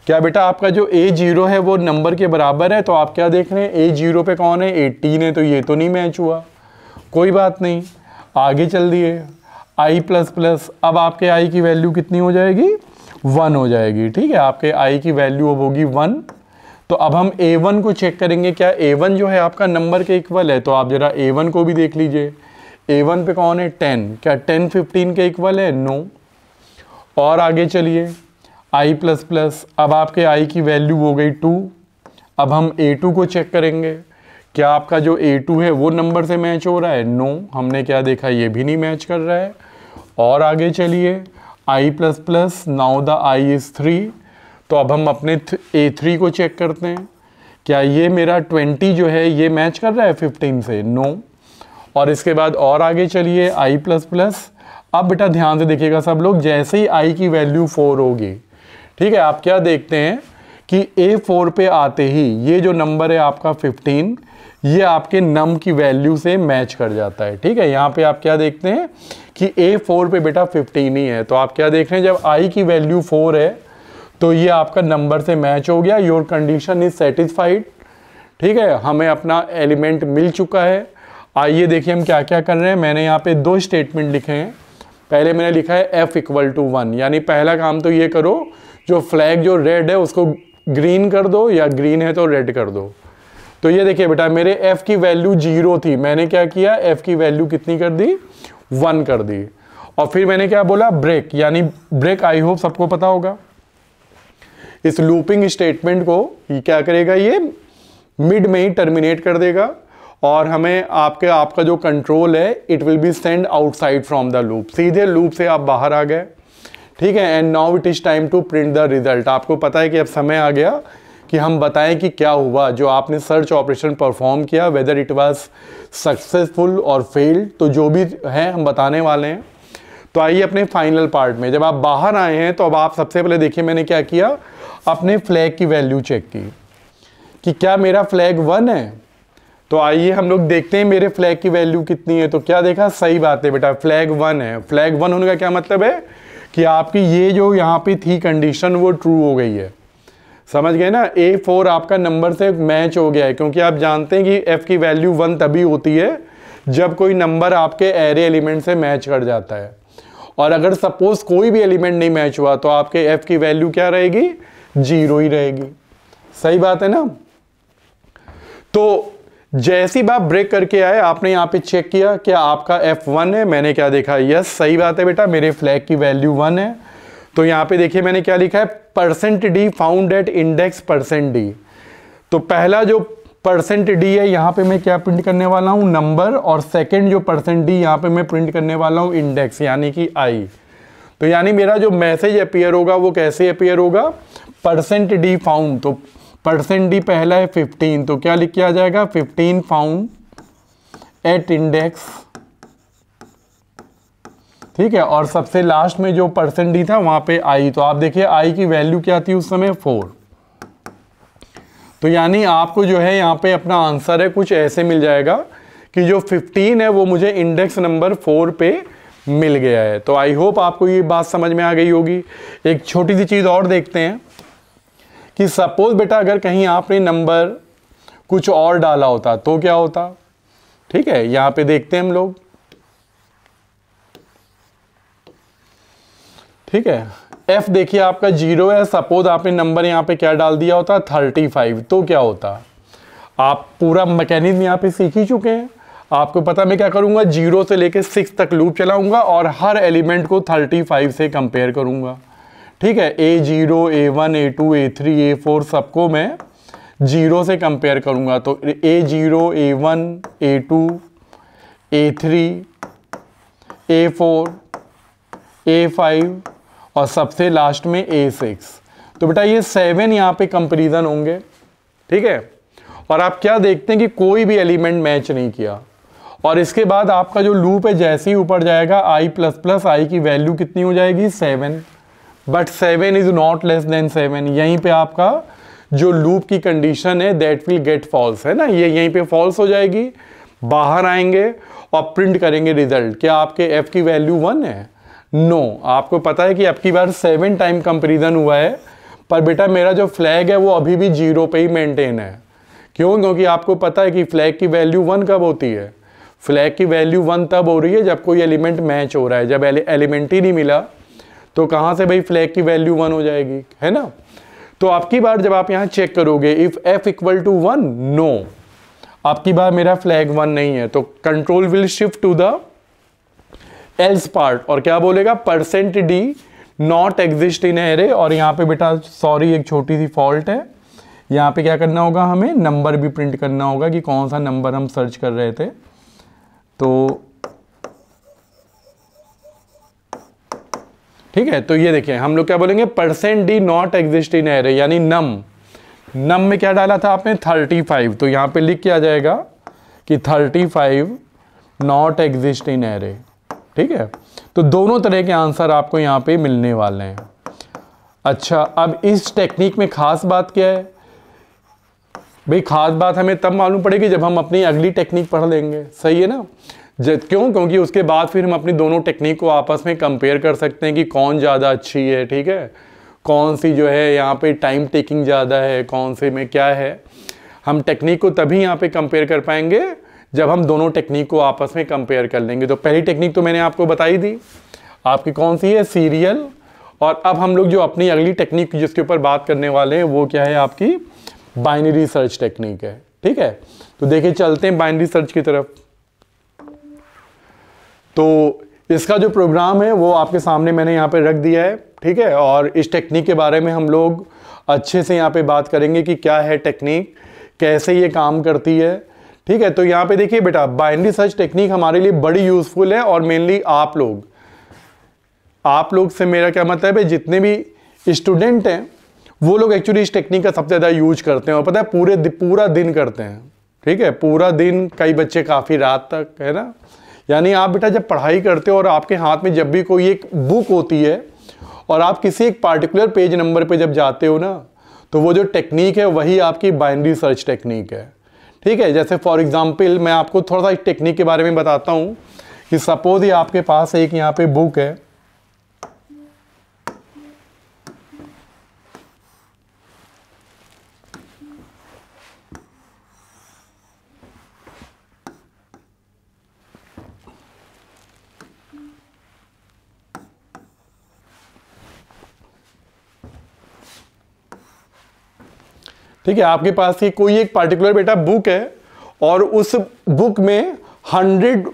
क्या बेटा आपका जो ए जीरो है वो नंबर के बराबर है तो आप क्या देख रहे हैं ए जीरो पे कौन है एटीन है तो ये तो नहीं मैच हुआ कोई बात नहीं आगे चल दिए आई प्लस प्लस अब आपके आई की वैल्यू कितनी हो जाएगी वन हो जाएगी ठीक है आपके आई की वैल्यू अब होगी वन तो अब हम ए वन को चेक करेंगे क्या ए वन जो है आपका नंबर के इक्वल है तो आप ज़रा ए वन को भी देख लीजिए ए वन पे कौन है टेन क्या टेन फिफ्टीन के इक्वल है नो no. और आगे चलिए आई प्लस प्लस अब आपके आई की वैल्यू हो गई टू अब हम ए टू को चेक करेंगे क्या आपका जो ए टू है वो नंबर से मैच हो रहा है नो no. हमने क्या देखा ये भी नहीं मैच कर रहा है और आगे चलिए i plus plus now the i is three तो अब हम अपने ए थ्री को चेक करते हैं क्या ये मेरा ट्वेंटी जो है ये मैच कर रहा है फिफ्टीन से नो no. और इसके बाद और आगे चलिए आई प्लस प्लस अब बेटा ध्यान से देखिएगा सब लोग जैसे ही आई की वैल्यू फोर होगी ठीक है आप क्या देखते हैं कि ए फोर पे आते ही ये जो नंबर है आपका फिफ्टीन ये आपके नम की वैल्यू से मैच कर जाता है ठीक है यहाँ पे आप क्या देखते हैं कि ए फोर पे बेटा फिफ्टीन ही है तो आप क्या देख रहे हैं जब आई की वैल्यू फोर है तो ये आपका नंबर से मैच हो गया योर कंडीशन इज सेटिस्फाइड ठीक है हमें अपना एलिमेंट मिल चुका है आइए देखिए हम क्या क्या कर रहे हैं मैंने यहाँ पे दो स्टेटमेंट लिखे हैं पहले मैंने लिखा है एफ इक्वल टू वन यानी पहला काम तो ये करो जो फ्लैग जो रेड है उसको ग्रीन कर दो या ग्रीन है तो रेड कर दो तो ये देखिए बेटा मेरे एफ़ की वैल्यू जीरो थी मैंने क्या किया एफ़ की वैल्यू कितनी कर दी वन कर दी और फिर मैंने क्या बोला ब्रेक यानी ब्रेक आई होप सबको पता होगा इस लूपिंग स्टेटमेंट को क्या करेगा ये मिड में ही टर्मिनेट कर देगा और हमें आपके आपका जो कंट्रोल है it will be send outside from the loop सीधे लूप से आप बाहर आ गए ठीक है and now it is time to print the result आपको पता है कि अब समय आ गया कि हम बताएं कि क्या हुआ जो आपने सर्च ऑपरेशन परफॉर्म किया वेदर इट वॉज सक्सेसफुल और फेल्ड तो जो भी है हम बताने वाले हैं तो आइए अपने फाइनल पार्ट में जब आप बाहर आए हैं तो अब आप सबसे पहले देखिए मैंने क्या किया अपने फ्लैग की वैल्यू चेक की कि क्या मेरा फ्लैग वन है तो आइए हम लोग देखते हैं मेरे फ्लैग की वैल्यू कितनी है तो क्या देखा सही बात है बेटा फ्लैग वन है फ्लैग वन होने का क्या मतलब है कि आपकी ये जो यहाँ पे थी कंडीशन वो ट्रू हो गई है समझ गए ना ए फोर आपका नंबर से मैच हो गया है क्योंकि आप जानते हैं कि एफ़ की वैल्यू वन तभी होती है जब कोई नंबर आपके एरे एलिमेंट से मैच कर जाता है और अगर सपोज कोई भी एलिमेंट नहीं मैच हुआ तो आपके एफ की वैल्यू क्या रहेगी जीरो ही रहेगी सही बात है ना तो जैसी बात ब्रेक करके आए आपने यहाँ पे चेक किया क्या आपका F1 है मैंने क्या देखा यस सही बात है बेटा मेरे फ्लैग की वैल्यू वन है तो यहाँ पे देखिए मैंने क्या लिखा है percent d found at index percent d तो पहला जो परसेंट डी है यहाँ पे मैं क्या प्रिंट करने वाला हूँ नंबर और सेकेंड जो परसेंट डी यहाँ पे मैं प्रिंट करने वाला हूँ इंडेक्स यानी कि आई तो यानी मेरा जो मैसेज अपियर होगा वो कैसे अपियर होगा परसेंट डी फाउंड तो परसेंट डी पहला है फिफ्टीन तो क्या लिख किया जाएगा फिफ्टीन फाउंड एट इंडेक्स ठीक है और सबसे लास्ट में जो परसेंट डी था वहां पे आई तो आप देखिए आई की वैल्यू क्या थी उस समय फोर तो यानी आपको जो है यहाँ पे अपना आंसर है कुछ ऐसे मिल जाएगा कि जो 15 है वो मुझे इंडेक्स नंबर फोर पे मिल गया है तो आई होप आपको ये बात समझ में आ गई होगी एक छोटी सी चीज़ और देखते हैं कि सपोज बेटा अगर कहीं आपने नंबर कुछ और डाला होता तो क्या होता ठीक है यहां पे देखते हैं हम लोग ठीक है एफ देखिए आपका जीरो है सपोज आपने नंबर यहाँ पे क्या डाल दिया होता थर्टी फाइव तो क्या होता आप पूरा मैकेनिज्म यहाँ पे सीख ही चुके हैं आपको पता मैं क्या करूंगा जीरो से लेकर सिक्स तक लूप चलाऊंगा और हर एलिमेंट को थर्टी फाइव से कंपेयर करूंगा ठीक है a zero a one a two a three a four सबको मैं जीरो से कंपेयर करूंगा तो a zero a one a two a three a four a five और सबसे लास्ट में ए सिक्स तो बेटा ये सेवन यहाँ पे कंपेरिजन होंगे ठीक है और आप क्या देखते हैं कि कोई भी एलिमेंट मैच नहीं किया और इसके बाद आपका जो लूप है जैसे ही ऊपर जाएगा आई प्लस प्लस आई की वैल्यू कितनी हो जाएगी seven but seven is not less than seven यहीं पे आपका जो लूप की कंडीशन है दैट विल गेट फॉल्स है ना ये यहीं पे फॉल्स हो जाएगी बाहर आएंगे और प्रिंट करेंगे रिजल्ट क्या आपके एफ की वैल्यू वन है नो no, आपको पता है कि एफ की बार सेवन टाइम कंपेरिजन हुआ है पर बेटा मेरा जो फ्लैग है वो अभी भी जीरो पे ही मेंटेन है क्यों क्योंकि आपको पता है कि फ्लैग की वैल्यू वन कब होती है फ्लैग की वैल्यू वन तब हो रही है जब कोई एलिमेंट मैच हो रहा है जब एलिमेंट ही नहीं मिला तो कहां से भाई फ्लैग की वैल्यू वन हो जाएगी है ना तो आपकी बार जब आप यहां चेक करोगे if f equal to one no आपकी बार मेरा फ्लैग वन नहीं है तो control will shift to the else part और क्या बोलेगा percent d not exist in array और यहां पे बेटा सॉरी एक छोटी सी फॉल्ट है यहां पे क्या करना होगा हमें नंबर भी प्रिंट करना होगा कि कौन सा नंबर हम सर्च कर रहे थे तो ठीक है तो ये देखिए हम लोग क्या बोलेंगे percent d not exist in array यानी नम नम में क्या डाला था आपने थर्टी फाइव तो यहां पे लिख किया जाएगा कि thirty five not exist in array ठीक है तो दोनों तरह के आंसर आपको यहां पे मिलने वाले हैं अच्छा अब इस टेक्निक में ख़ास बात क्या है भाई ख़ास बात हमें तब मालूम पड़ेगी जब हम अपनी अगली टेक्निक पढ़ लेंगे सही है ना क्यों क्योंकि उसके बाद फिर हम अपनी दोनों टेक्निक को आपस में कंपेयर कर सकते हैं कि कौन ज़्यादा अच्छी है ठीक है कौन सी जो है यहाँ पे टाइम टेकिंग ज़्यादा है कौन से में क्या है हम टेक्निक को तभी यहाँ पे कंपेयर कर पाएंगे जब हम दोनों टेक्निक को आपस में कंपेयर कर लेंगे तो पहली टेक्निक तो मैंने आपको बताई दी आपकी कौन सी है सीरियल और अब हम लोग जो अपनी अगली टेक्निक जिसके ऊपर बात करने वाले हैं वो क्या है आपकी बाइनरी सर्च टेक्निक है ठीक है तो देखिए चलते हैं बाइनरी सर्च की तरफ तो इसका जो प्रोग्राम है वो आपके सामने मैंने यहाँ पे रख दिया है ठीक है और इस टेक्निक के बारे में हम लोग अच्छे से यहाँ पे बात करेंगे कि क्या है टेक्निक कैसे ये काम करती है ठीक है तो यहाँ पे देखिए बेटा बाइनरी सर्च टेक्निक हमारे लिए बड़ी यूज़फुल है और मेनली आप लोग आप लोग से मेरा क्या मतलब है जितने भी स्टूडेंट हैं वो लोग एक्चुअली इस टेक्निक का सबसे ज़्यादा यूज करते हैं और पता है पूरे पूरा दिन करते हैं ठीक है पूरा दिन कई बच्चे काफ़ी रात तक है ना यानी आप बेटा जब पढ़ाई करते हो और आपके हाथ में जब भी कोई एक बुक होती है और आप किसी एक पार्टिकुलर पेज नंबर पे जब जाते हो ना तो वो जो टेक्निक है वही आपकी बाइनरी सर्च टेक्निक है ठीक है जैसे फॉर एग्ज़ाम्पल मैं आपको थोड़ा सा इस टेक्निक के बारे में बताता हूँ कि सपोज़ ये आपके पास एक यहाँ पे बुक है ठीक है आपके पास की कोई एक पार्टिकुलर बेटा बुक है और उस बुक में हंड्रेड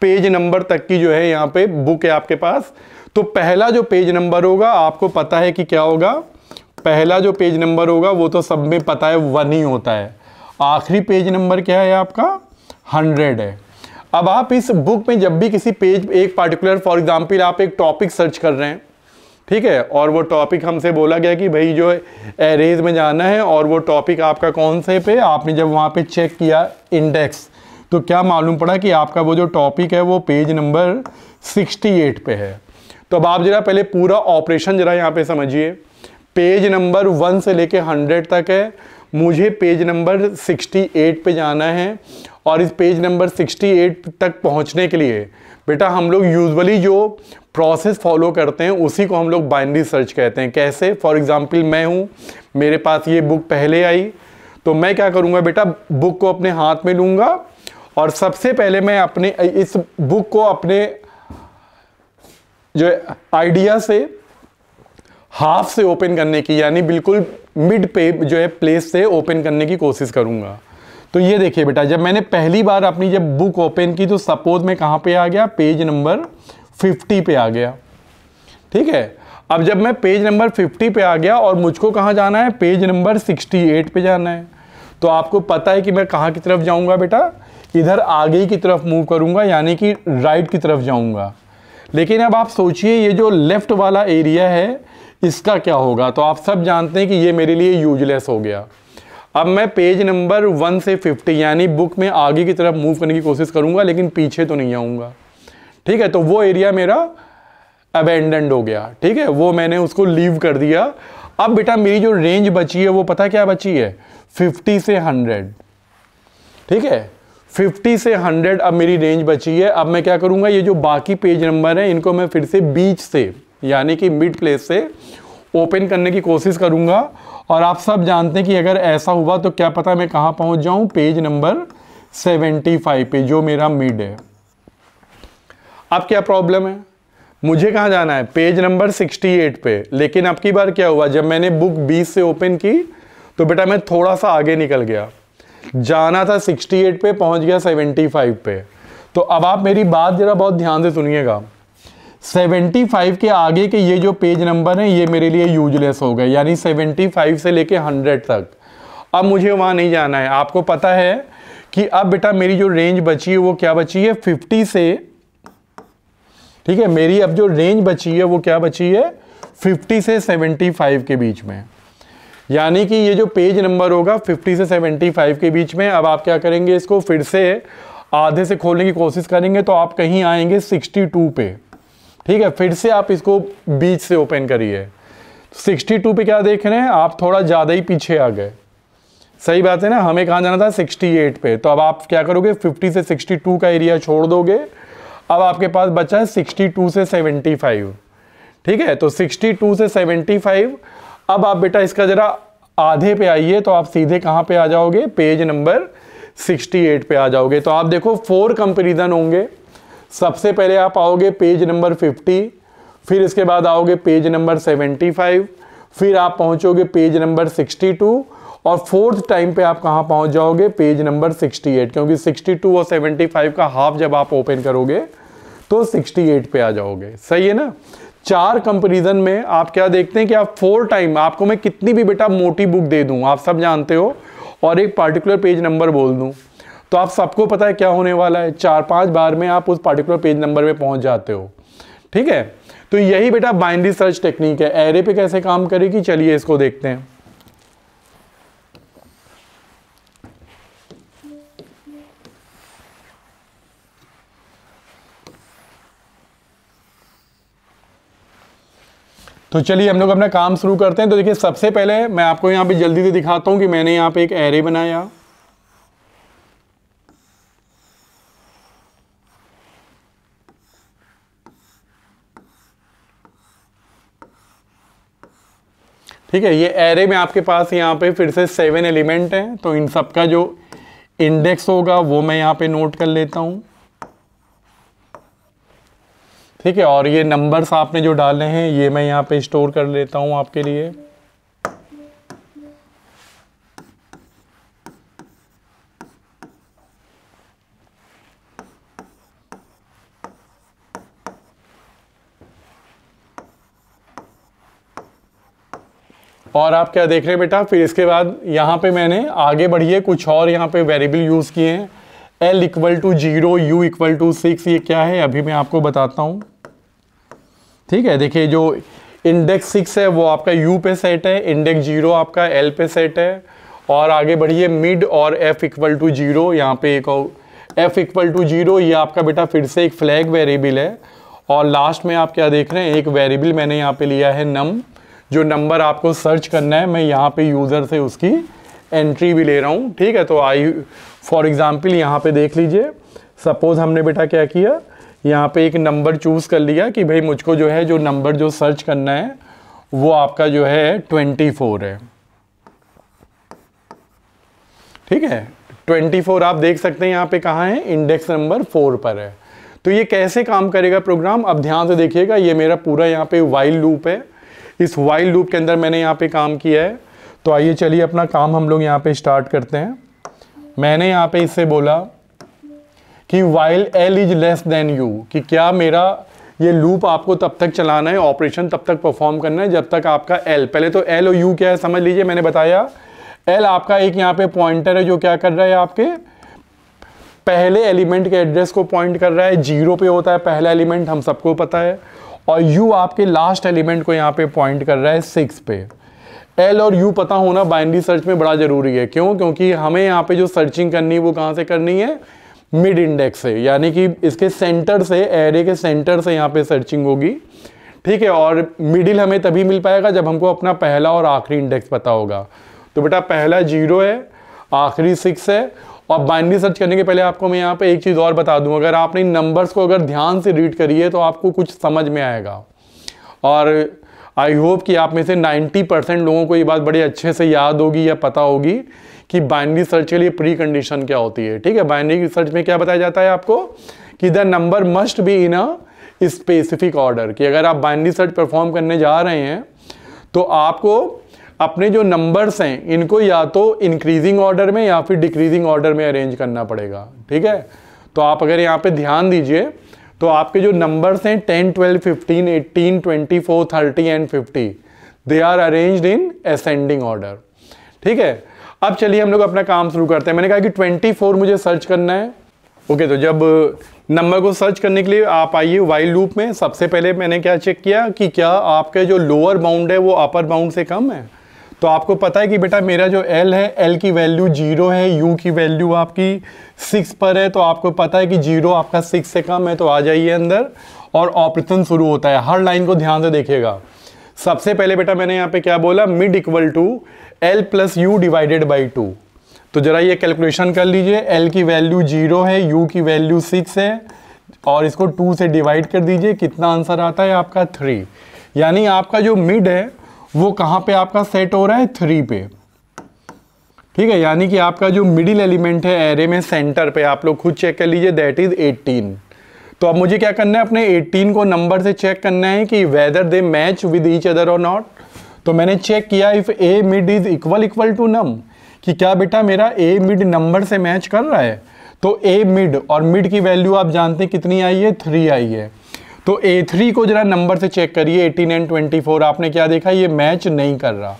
पेज नंबर तक की जो है यहाँ पे बुक है आपके पास तो पहला जो पेज नंबर होगा आपको पता है कि क्या होगा पहला जो पेज नंबर होगा वो तो सब में पता है वन ही होता है आखिरी पेज नंबर क्या है आपका हंड्रेड है अब आप इस बुक में जब भी किसी पेज एक पार्टिकुलर फॉर एग्जाम्पल आप एक टॉपिक सर्च कर रहे हैं ठीक है और वो टॉपिक हमसे बोला गया कि भाई जो एरेज में जाना है और वो टॉपिक आपका कौन से पे आपने जब वहाँ पे चेक किया इंडेक्स तो क्या मालूम पड़ा कि आपका वो जो टॉपिक है वो पेज नंबर 68 पे है तो अब आप जरा पहले पूरा ऑपरेशन जरा यहाँ पे समझिए पेज नंबर वन से लेके हंड्रेड तक है मुझे पेज नंबर सिक्सटी पे जाना है और इस पेज नंबर सिक्सटी तक पहुँचने के लिए बेटा हम लोग यूजली जो प्रोसेस फॉलो करते हैं उसी को हम लोग बाइनरी सर्च कहते हैं कैसे फॉर एग्ज़ाम्पल मैं हूँ मेरे पास ये बुक पहले आई तो मैं क्या करूँगा बेटा बुक को अपने हाथ में लूँगा और सबसे पहले मैं अपने इस बुक को अपने जो आइडिया से हाफ से ओपन करने की यानी बिल्कुल मिड पे जो है प्लेस से ओपन करने की कोशिश करूँगा तो ये देखिए बेटा जब मैंने पहली बार अपनी जब बुक ओपन की तो सपोज मैं कहाँ पे आ गया पेज नंबर 50 पे आ गया ठीक है अब जब मैं पेज नंबर 50 पे आ गया और मुझको कहाँ जाना है पेज नंबर 68 पे जाना है तो आपको पता है कि मैं कहाँ की तरफ जाऊँगा बेटा इधर आगे की तरफ मूव करूँगा यानी कि राइट की तरफ जाऊँगा लेकिन अब आप सोचिए ये जो लेफ़्ट वाला एरिया है इसका क्या होगा तो आप सब जानते हैं कि ये मेरे लिए यूजलेस हो गया अब मैं पेज नंबर वन से फिफ्टी यानी बुक में आगे की तरफ मूव करने की कोशिश करूँगा लेकिन पीछे तो नहीं आऊँगा ठीक है तो वो एरिया मेरा अबेंडेंड हो गया ठीक है वो मैंने उसको लीव कर दिया अब बेटा मेरी जो रेंज बची है वो पता क्या बची है 50 से 100 ठीक है 50 से 100 अब मेरी रेंज बची है अब मैं क्या करूँगा ये जो बाकी पेज नंबर है इनको मैं फिर से बीच से यानी कि मिड प्लेस से ओपन करने की कोशिश करूँगा और आप सब जानते हैं कि अगर ऐसा हुआ तो क्या पता मैं कहाँ पहुँच जाऊँ पेज नंबर 75 पे जो मेरा मिड है अब क्या प्रॉब्लम है मुझे कहाँ जाना है पेज नंबर 68 पे लेकिन अब की बार क्या हुआ जब मैंने बुक 20 से ओपन की तो बेटा मैं थोड़ा सा आगे निकल गया जाना था 68 पे पहुंच गया 75 पे तो अब आप मेरी बात ज़रा बहुत ध्यान से सुनिएगा 75 के आगे के ये जो पेज नंबर हैं ये मेरे लिए यूजलेस हो गए यानी 75 से लेके 100 तक अब मुझे वहाँ नहीं जाना है आपको पता है कि अब बेटा मेरी जो रेंज बची है वो क्या बची है फिफ्टी से ठीक है मेरी अब जो रेंज बची है वो क्या बची है 50 से 75 के बीच में यानी कि ये जो पेज नंबर होगा 50 से 75 के बीच में अब आप क्या करेंगे इसको फिर से आधे से खोलने की कोशिश करेंगे तो आप कहीं आएंगे 62 पे ठीक है फिर से आप इसको बीच से ओपन करिए 62 तो पे क्या देख रहे हैं आप थोड़ा ज़्यादा ही पीछे आ गए सही बात है ना हमें कहाँ जाना था 68 पे तो अब आप क्या करोगे 50 से 62 का एरिया छोड़ दोगे अब आपके पास बचा है 62 से 75 ठीक है तो 62 से 75 अब आप बेटा इसका ज़रा आधे पे आइए तो आप सीधे कहाँ पे आ जाओगे पेज नंबर 68 पे आ जाओगे तो आप देखो फोर कंपेरिजन होंगे सबसे पहले आप आओगे पेज नंबर 50 फिर इसके बाद आओगे पेज नंबर 75 फिर आप पहुंचोगे पेज नंबर 62 और फोर्थ टाइम पे आप कहां पहुंच जाओगे पेज नंबर 68 क्योंकि 62 और 75 का हाफ जब आप ओपन करोगे तो 68 पे आ जाओगे सही है ना चार कंपेरिजन में आप क्या देखते हैं कि आप फोर टाइम आपको मैं कितनी भी बेटा मोटी बुक दे दूँ आप सब जानते हो और एक पार्टिकुलर पेज नंबर बोल दूँ तो आप सबको पता है क्या होने वाला है चार पांच बार में आप उस पार्टिकुलर पेज नंबर पे पहुंच जाते हो ठीक है तो यही बेटा बाइंडी सर्च टेक्निक है एरे पे कैसे काम करेगी चलिए इसको देखते हैं तो चलिए हम लोग अपना काम शुरू करते हैं तो देखिए सबसे पहले मैं आपको यहाँ पे जल्दी से दिखाता हूँ कि मैंने यहाँ पे एक एरे बनाया ठीक है ये एरे में आपके पास यहाँ पे फिर से सेवन एलिमेंट हैं तो इन सब का जो इंडेक्स होगा वो मैं यहाँ पे नोट कर लेता हूँ ठीक है और ये नंबर्स आपने जो डाले हैं ये मैं यहाँ पे स्टोर कर लेता हूँ आपके लिए और आप क्या देख रहे हैं बेटा फिर इसके बाद यहाँ पे मैंने आगे बढ़िए कुछ और यहाँ पे वेरिएबल यूज़ किए हैं l equal to zero u equal to six ये क्या है अभी मैं आपको बताता हूँ ठीक है देखिए जो इंडेक्स सिक्स है वो आपका यू पे सेट है इंडेक्स जीरो आपका एल पे सेट है और आगे बढ़िए मिड और एफ इक्वल टू जीरो यहाँ पे एक और एफ इक्वल टू जीरो ये आपका बेटा फिर से एक फ्लैग वेरिएबल है और लास्ट में आप क्या देख रहे हैं एक वेरिएबल मैंने यहाँ पे लिया है नम जो नंबर आपको सर्च करना है मैं यहाँ पे यूज़र से उसकी एंट्री भी ले रहा हूँ ठीक है तो आई फॉर एग्ज़ाम्पल यहाँ पे देख लीजिए सपोज़ हमने बेटा क्या किया यहाँ पे एक नंबर चूज़ कर लिया कि भाई मुझको जो है जो नंबर जो सर्च करना है वो आपका जो है ट्वेंटी फोर है ठीक है ट्वेंटी फोर आप देख सकते हैं यहाँ पे कहाँ है इंडेक्स नंबर फोर पर है तो ये कैसे काम करेगा प्रोग्राम अब ध्यान से देखिएगा ये मेरा पूरा यहाँ पे वाइल्ड लूप है इस वाइल लूप के अंदर मैंने यहाँ पे काम किया है तो आइए चलिए अपना काम हम लोग यहाँ पे स्टार्ट करते हैं मैंने यहाँ पे इससे बोला कि while l is less than u कि क्या मेरा ये लूप आपको तब तक चलाना है ऑपरेशन तब तक परफॉर्म करना है जब तक आपका एल पहले तो एल और यू क्या है समझ लीजिए मैंने बताया एल आपका एक यहाँ पे पॉइंटर है जो क्या कर रहा है आपके पहले एलिमेंट के एड्रेस को पॉइंट कर रहा है जीरो पे होता है पहला एलिमेंट हम सबको पता है और U आपके लास्ट एलिमेंट को यहाँ पे पॉइंट कर रहा है सिक्स पे L और U पता होना बाइनरी सर्च में बड़ा ज़रूरी है क्यों क्योंकि हमें यहाँ पे जो सर्चिंग करनी है वो कहाँ से करनी है मिड इंडेक्स से यानी कि इसके सेंटर से एरे के सेंटर से यहाँ पे सर्चिंग होगी ठीक है और मिडिल हमें तभी मिल पाएगा जब हमको अपना पहला और आखिरी इंडेक्स पता होगा तो बेटा पहला जीरो है आखिरी सिक्स है और तो बाइनरी सर्च करने के पहले आपको मैं यहाँ पे एक चीज़ और बता दूँ अगर आपने नंबर्स को अगर ध्यान से रीड करिए तो आपको कुछ समझ में आएगा और आई होप कि आप में से 90 परसेंट लोगों को ये बात बड़े अच्छे से याद होगी या पता होगी कि बाइनरी सर्च के लिए प्री कंडीशन क्या होती है ठीक है बाइनरी सर्च में क्या बताया जाता है आपको कि the number must be in a specific order कि अगर आप बाइनरी सर्च परफॉर्म करने जा रहे हैं तो आपको अपने जो नंबर्स हैं इनको या तो इंक्रीजिंग ऑर्डर में या फिर डिक्रीजिंग ऑर्डर में अरेंज करना पड़ेगा ठीक है तो आप अगर यहाँ पे ध्यान दीजिए तो आपके जो नंबर्स हैं ten twelve fifteen eighteen twenty four thirty and fifty they are arranged in ascending order ठीक है अब चलिए हम लोग अपना काम शुरू करते हैं मैंने कहा कि ट्वेंटी फोर मुझे सर्च करना है ओके तो जब नंबर को सर्च करने के लिए आप आइए वाइल लूप में सबसे पहले मैंने क्या चेक किया कि क्या आपके जो लोअर बाउंड है वो अपर बाउंड से कम है तो आपको पता है कि बेटा मेरा जो एल है एल की वैल्यू जीरो है यू की वैल्यू आपकी सिक्स पर है तो आपको पता है कि जीरो आपका सिक्स से कम है तो आ जाइए अंदर और ऑपरेशन शुरू होता है हर लाइन को ध्यान से देखिएगा सबसे पहले बेटा मैंने यहाँ पे क्या बोला mid equal to l plus u divided by two तो ज़रा ये कैलकुलेशन कर लीजिए एल की वैल्यू जीरो है यू की वैल्यू सिक्स है और इसको टू से डिवाइड कर दीजिए कितना आंसर आता है आपका थ्री यानी आपका जो मिड है वो कहां पे आपका सेट हो रहा है थ्री पे ठीक है यानी कि आपका जो मिडिल एलिमेंट है एरे में सेंटर पे आप लोग खुद चेक कर लीजिए दैट इज 18 तो अब मुझे क्या करना है अपने 18 को नंबर से चेक करना है कि whether they match with each other और नॉट तो मैंने चेक किया if a mid is equal equal to num कि क्या बेटा मेरा ए मिड नंबर से मैच कर रहा है तो ए मिड और मिड की वैल्यू आप जानते हैं कितनी आई है थ्री आई है तो ए थ्री को जरा नंबर से चेक करिए एटीन एंड ट्वेंटी फोर आपने क्या देखा ये मैच नहीं कर रहा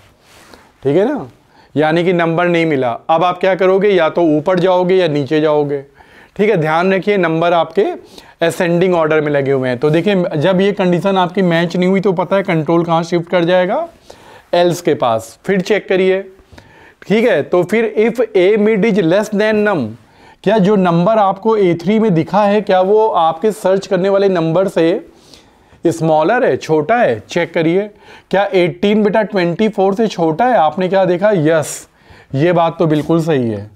ठीक है ना यानी कि नंबर नहीं मिला अब आप क्या करोगे या तो ऊपर जाओगे या नीचे जाओगे ठीक है ध्यान रखिए नंबर आपके असेंडिंग ऑर्डर में लगे हुए हैं तो देखिए जब ये कंडीशन आपकी मैच नहीं हुई तो पता है कंट्रोल कहाँ शिफ्ट कर जाएगा एल्स के पास फिर चेक करिए ठीक है तो फिर if a mid is less than num क्या जो नंबर आपको ए थ्री में दिखा है क्या वो आपके सर्च करने वाले नंबर से स्मॉलर है छोटा है चेक करिए क्या 18 बेटा 24 से छोटा है आपने क्या देखा यस ये बात तो बिल्कुल सही है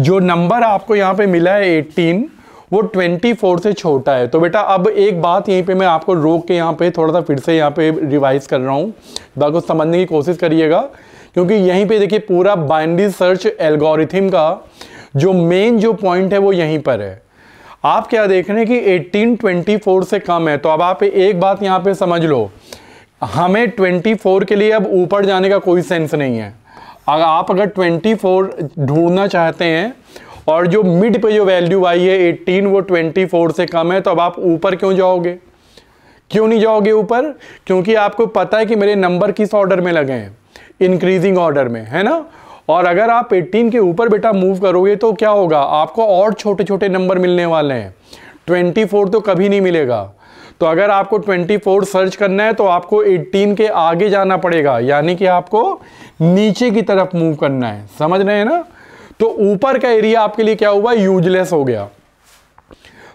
जो नंबर आपको यहाँ पे मिला है 18 वो 24 से छोटा है तो बेटा अब एक बात यहीं पे मैं आपको रोक के यहाँ पे थोड़ा सा फिर से यहाँ पे रिवाइज कर रहा हूँ बात को समझने की कोशिश करिएगा क्योंकि यहीं पे देखिए पूरा बाइंडी सर्च एल्गोरिथम का जो मेन जो पॉइंट है वो यहीं पर है आप क्या देख रहे हैं कि 1824 से कम है तो अब आप एक बात यहाँ पे समझ लो हमें 24 के लिए अब ऊपर जाने का कोई सेंस नहीं है अगर आप अगर 24 ढूंढना चाहते हैं और जो मिड पे जो वैल्यू आई है 18 वो 24 से कम है तो अब आप ऊपर क्यों जाओगे क्यों नहीं जाओगे ऊपर क्योंकि आपको पता है कि मेरे नंबर किस ऑर्डर में लगे हैं इंक्रीजिंग ऑर्डर में है ना और अगर आप 18 के ऊपर बेटा मूव करोगे तो क्या होगा आपको और छोटे छोटे नंबर मिलने वाले हैं 24 तो कभी नहीं मिलेगा तो अगर आपको 24 सर्च करना है तो आपको 18 के आगे जाना पड़ेगा यानी कि आपको नीचे की तरफ मूव करना है समझ रहे हैं ना तो ऊपर का एरिया आपके लिए क्या हुआ यूजलेस हो गया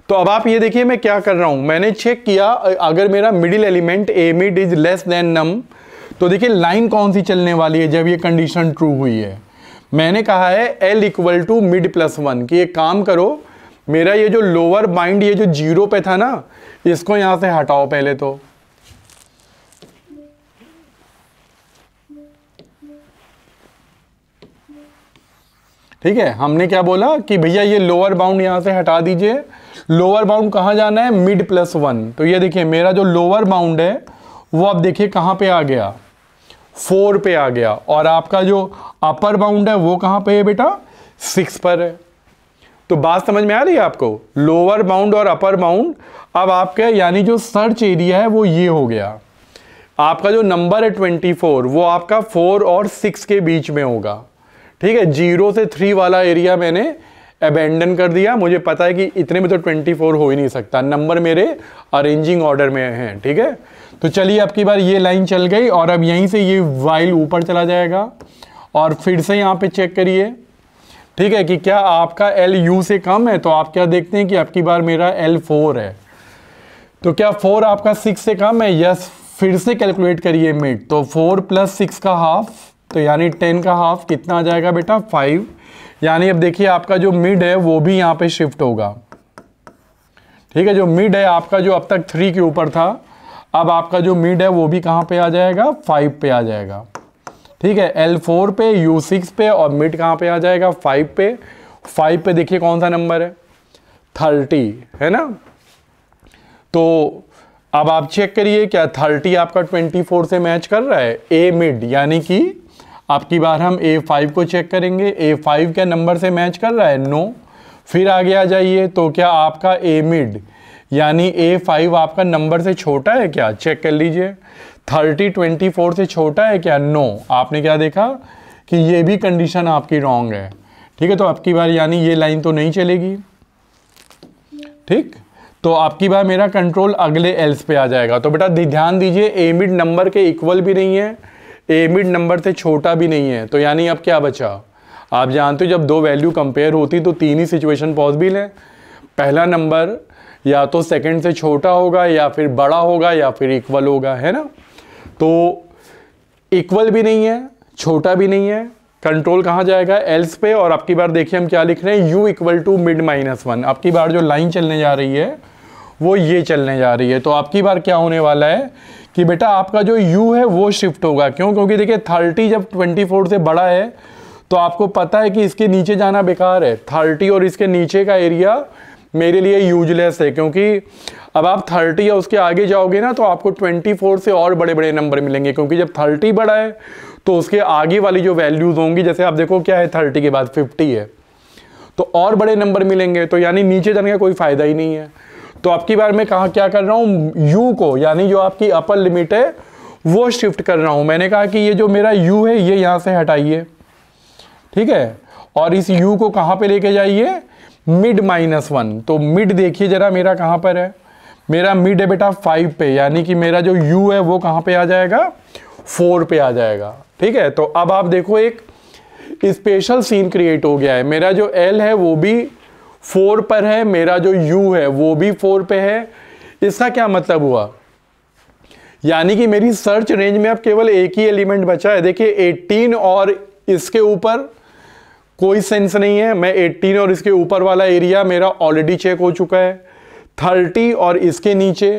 तो अब आप ये देखिए मैं क्या कर रहा हूं मैंने चेक किया अगर मेरा middle element a mid is less than num तो देखिए लाइन कौन सी चलने वाली है जब ये कंडीशन ट्रू हुई है मैंने कहा है l equal to mid plus one कि एक काम करो मेरा ये जो लोअर बाइंड ये जो जीरो पे था ना इसको यहां से हटाओ पहले तो ठीक है हमने क्या बोला कि भैया ये लोअर बाउंड यहां से हटा दीजिए लोअर बाउंड कहां जाना है मिड प्लस वन तो ये देखिए मेरा जो लोअर बाउंड है वो अब देखिए कहां पे आ गया फोर पे आ गया और आपका जो अपर बाउंड है वो कहां पे है बेटा सिक्स पर है तो बात समझ में आ रही है आपको लोअर बाउंड और अपर बाउंड अब आपके यानी जो सर्च एरिया है वो ये हो गया आपका जो नंबर है ट्वेंटी फोर वो आपका फोर और सिक्स के बीच में होगा ठीक है जीरो से थ्री वाला एरिया मैंने अबेंडन कर दिया मुझे पता है कि इतने में तो ट्वेंटी फोर हो ही नहीं सकता नंबर मेरे अरेंजिंग ऑर्डर में है ठीक है तो चलिए अब की बार ये लाइन चल गई और अब यहीं से ये वाइल ऊपर चला जाएगा और फिर से यहाँ पे चेक करिए ठीक है कि क्या आपका एल यू से कम है तो आप क्या देखते हैं कि अब की बार मेरा एल फोर है तो क्या फोर आपका सिक्स से कम है यस फिर से कैलकुलेट करिए मिड तो फोर प्लस सिक्स का हाफ तो यानी टेन का हाफ कितना आ जाएगा बेटा फाइव यानी अब देखिए आपका जो मिड है वो भी यहाँ पे शिफ्ट होगा ठीक है जो मिड है आपका जो अब तक थ्री के ऊपर था अब आपका जो मिड है वो भी कहाँ पे आ जाएगा फाइव पे आ जाएगा ठीक है एल फोर पे यू सिक्स पे और मिड कहाँ पे आ जाएगा फाइव पे फाइव पे देखिए कौन सा नंबर है थर्टी है ना तो अब आप चेक करिए क्या थर्टी आपका ट्वेंटी फोर से मैच कर रहा है ए मिड यानी कि आपकी बार हम ए फाइव को चेक करेंगे ए फाइव क्या नंबर से मैच कर रहा है नो no. फिर आगे आ जाइए तो क्या आपका ए मिड यानी फाइव आपका नंबर से छोटा है क्या चेक कर लीजिए थर्टी ट्वेंटी फोर से छोटा है क्या नो no. आपने क्या देखा कि ये भी कंडीशन आपकी रॉन्ग है ठीक है तो आपकी बार यानी ये लाइन तो नहीं चलेगी ठीक तो आपकी बार मेरा कंट्रोल अगले एल्स पे आ जाएगा तो बेटा ध्यान दीजिए ए मिड नंबर के इक्वल भी नहीं है ए मिड नंबर से छोटा भी नहीं है तो यानी अब क्या बचा आप जानते हो जब दो वैल्यू कंपेयर होती तो तीन ही सिचुएशन पॉसिबल है पहला नंबर या तो सेकंड से छोटा होगा या फिर बड़ा होगा या फिर इक्वल होगा है ना तो इक्वल भी नहीं है छोटा भी नहीं है कंट्रोल कहाँ जाएगा एल्स पे और आपकी बार देखिए हम क्या लिख रहे हैं u equal to mid minus one आपकी बार जो लाइन चलने जा रही है वो ये चलने जा रही है तो आपकी बार क्या होने वाला है कि बेटा आपका जो यू है वो शिफ्ट होगा क्यों क्योंकि देखिए थर्टी जब ट्वेंटी फोर से बड़ा है तो आपको पता है कि इसके नीचे जाना बेकार है थर्टी और इसके नीचे का एरिया मेरे लिए यूजलेस है क्योंकि अब आप थर्टी या उसके आगे जाओगे ना तो आपको ट्वेंटी फोर से और बड़े बड़े नंबर मिलेंगे क्योंकि जब थर्टी बड़ा है तो उसके आगे वाली जो वैल्यूज़ होंगी जैसे आप देखो क्या है थर्टी के बाद फिफ्टी है तो और बड़े नंबर मिलेंगे तो यानी नीचे जाने का कोई फ़ायदा ही नहीं है तो आपकी बार में कहा क्या कर रहा हूँ यू को यानी जो आपकी अपर लिमिट है वो शिफ्ट कर रहा हूँ मैंने कहा कि ये जो मेरा यू है ये यहाँ से हटाइए ठीक है और इस यू को कहाँ पे लेके जाइए मिड माइनस वन तो मिड देखिए जरा मेरा कहाँ पर है मेरा मिड है बेटा फाइव पे यानी कि मेरा जो यू है वो कहाँ पे आ जाएगा फोर पे आ जाएगा ठीक है तो अब आप देखो एक स्पेशल सीन क्रिएट हो गया है मेरा जो एल है वो भी फोर पर है मेरा जो यू है वो भी फोर पे है इसका क्या मतलब हुआ यानी कि मेरी सर्च रेंज में अब केवल एक ही एलिमेंट बचा है देखिए 18 और इसके ऊपर कोई सेंस नहीं है मैं 18 और इसके ऊपर वाला एरिया मेरा ऑलरेडी चेक हो चुका है 30 और इसके नीचे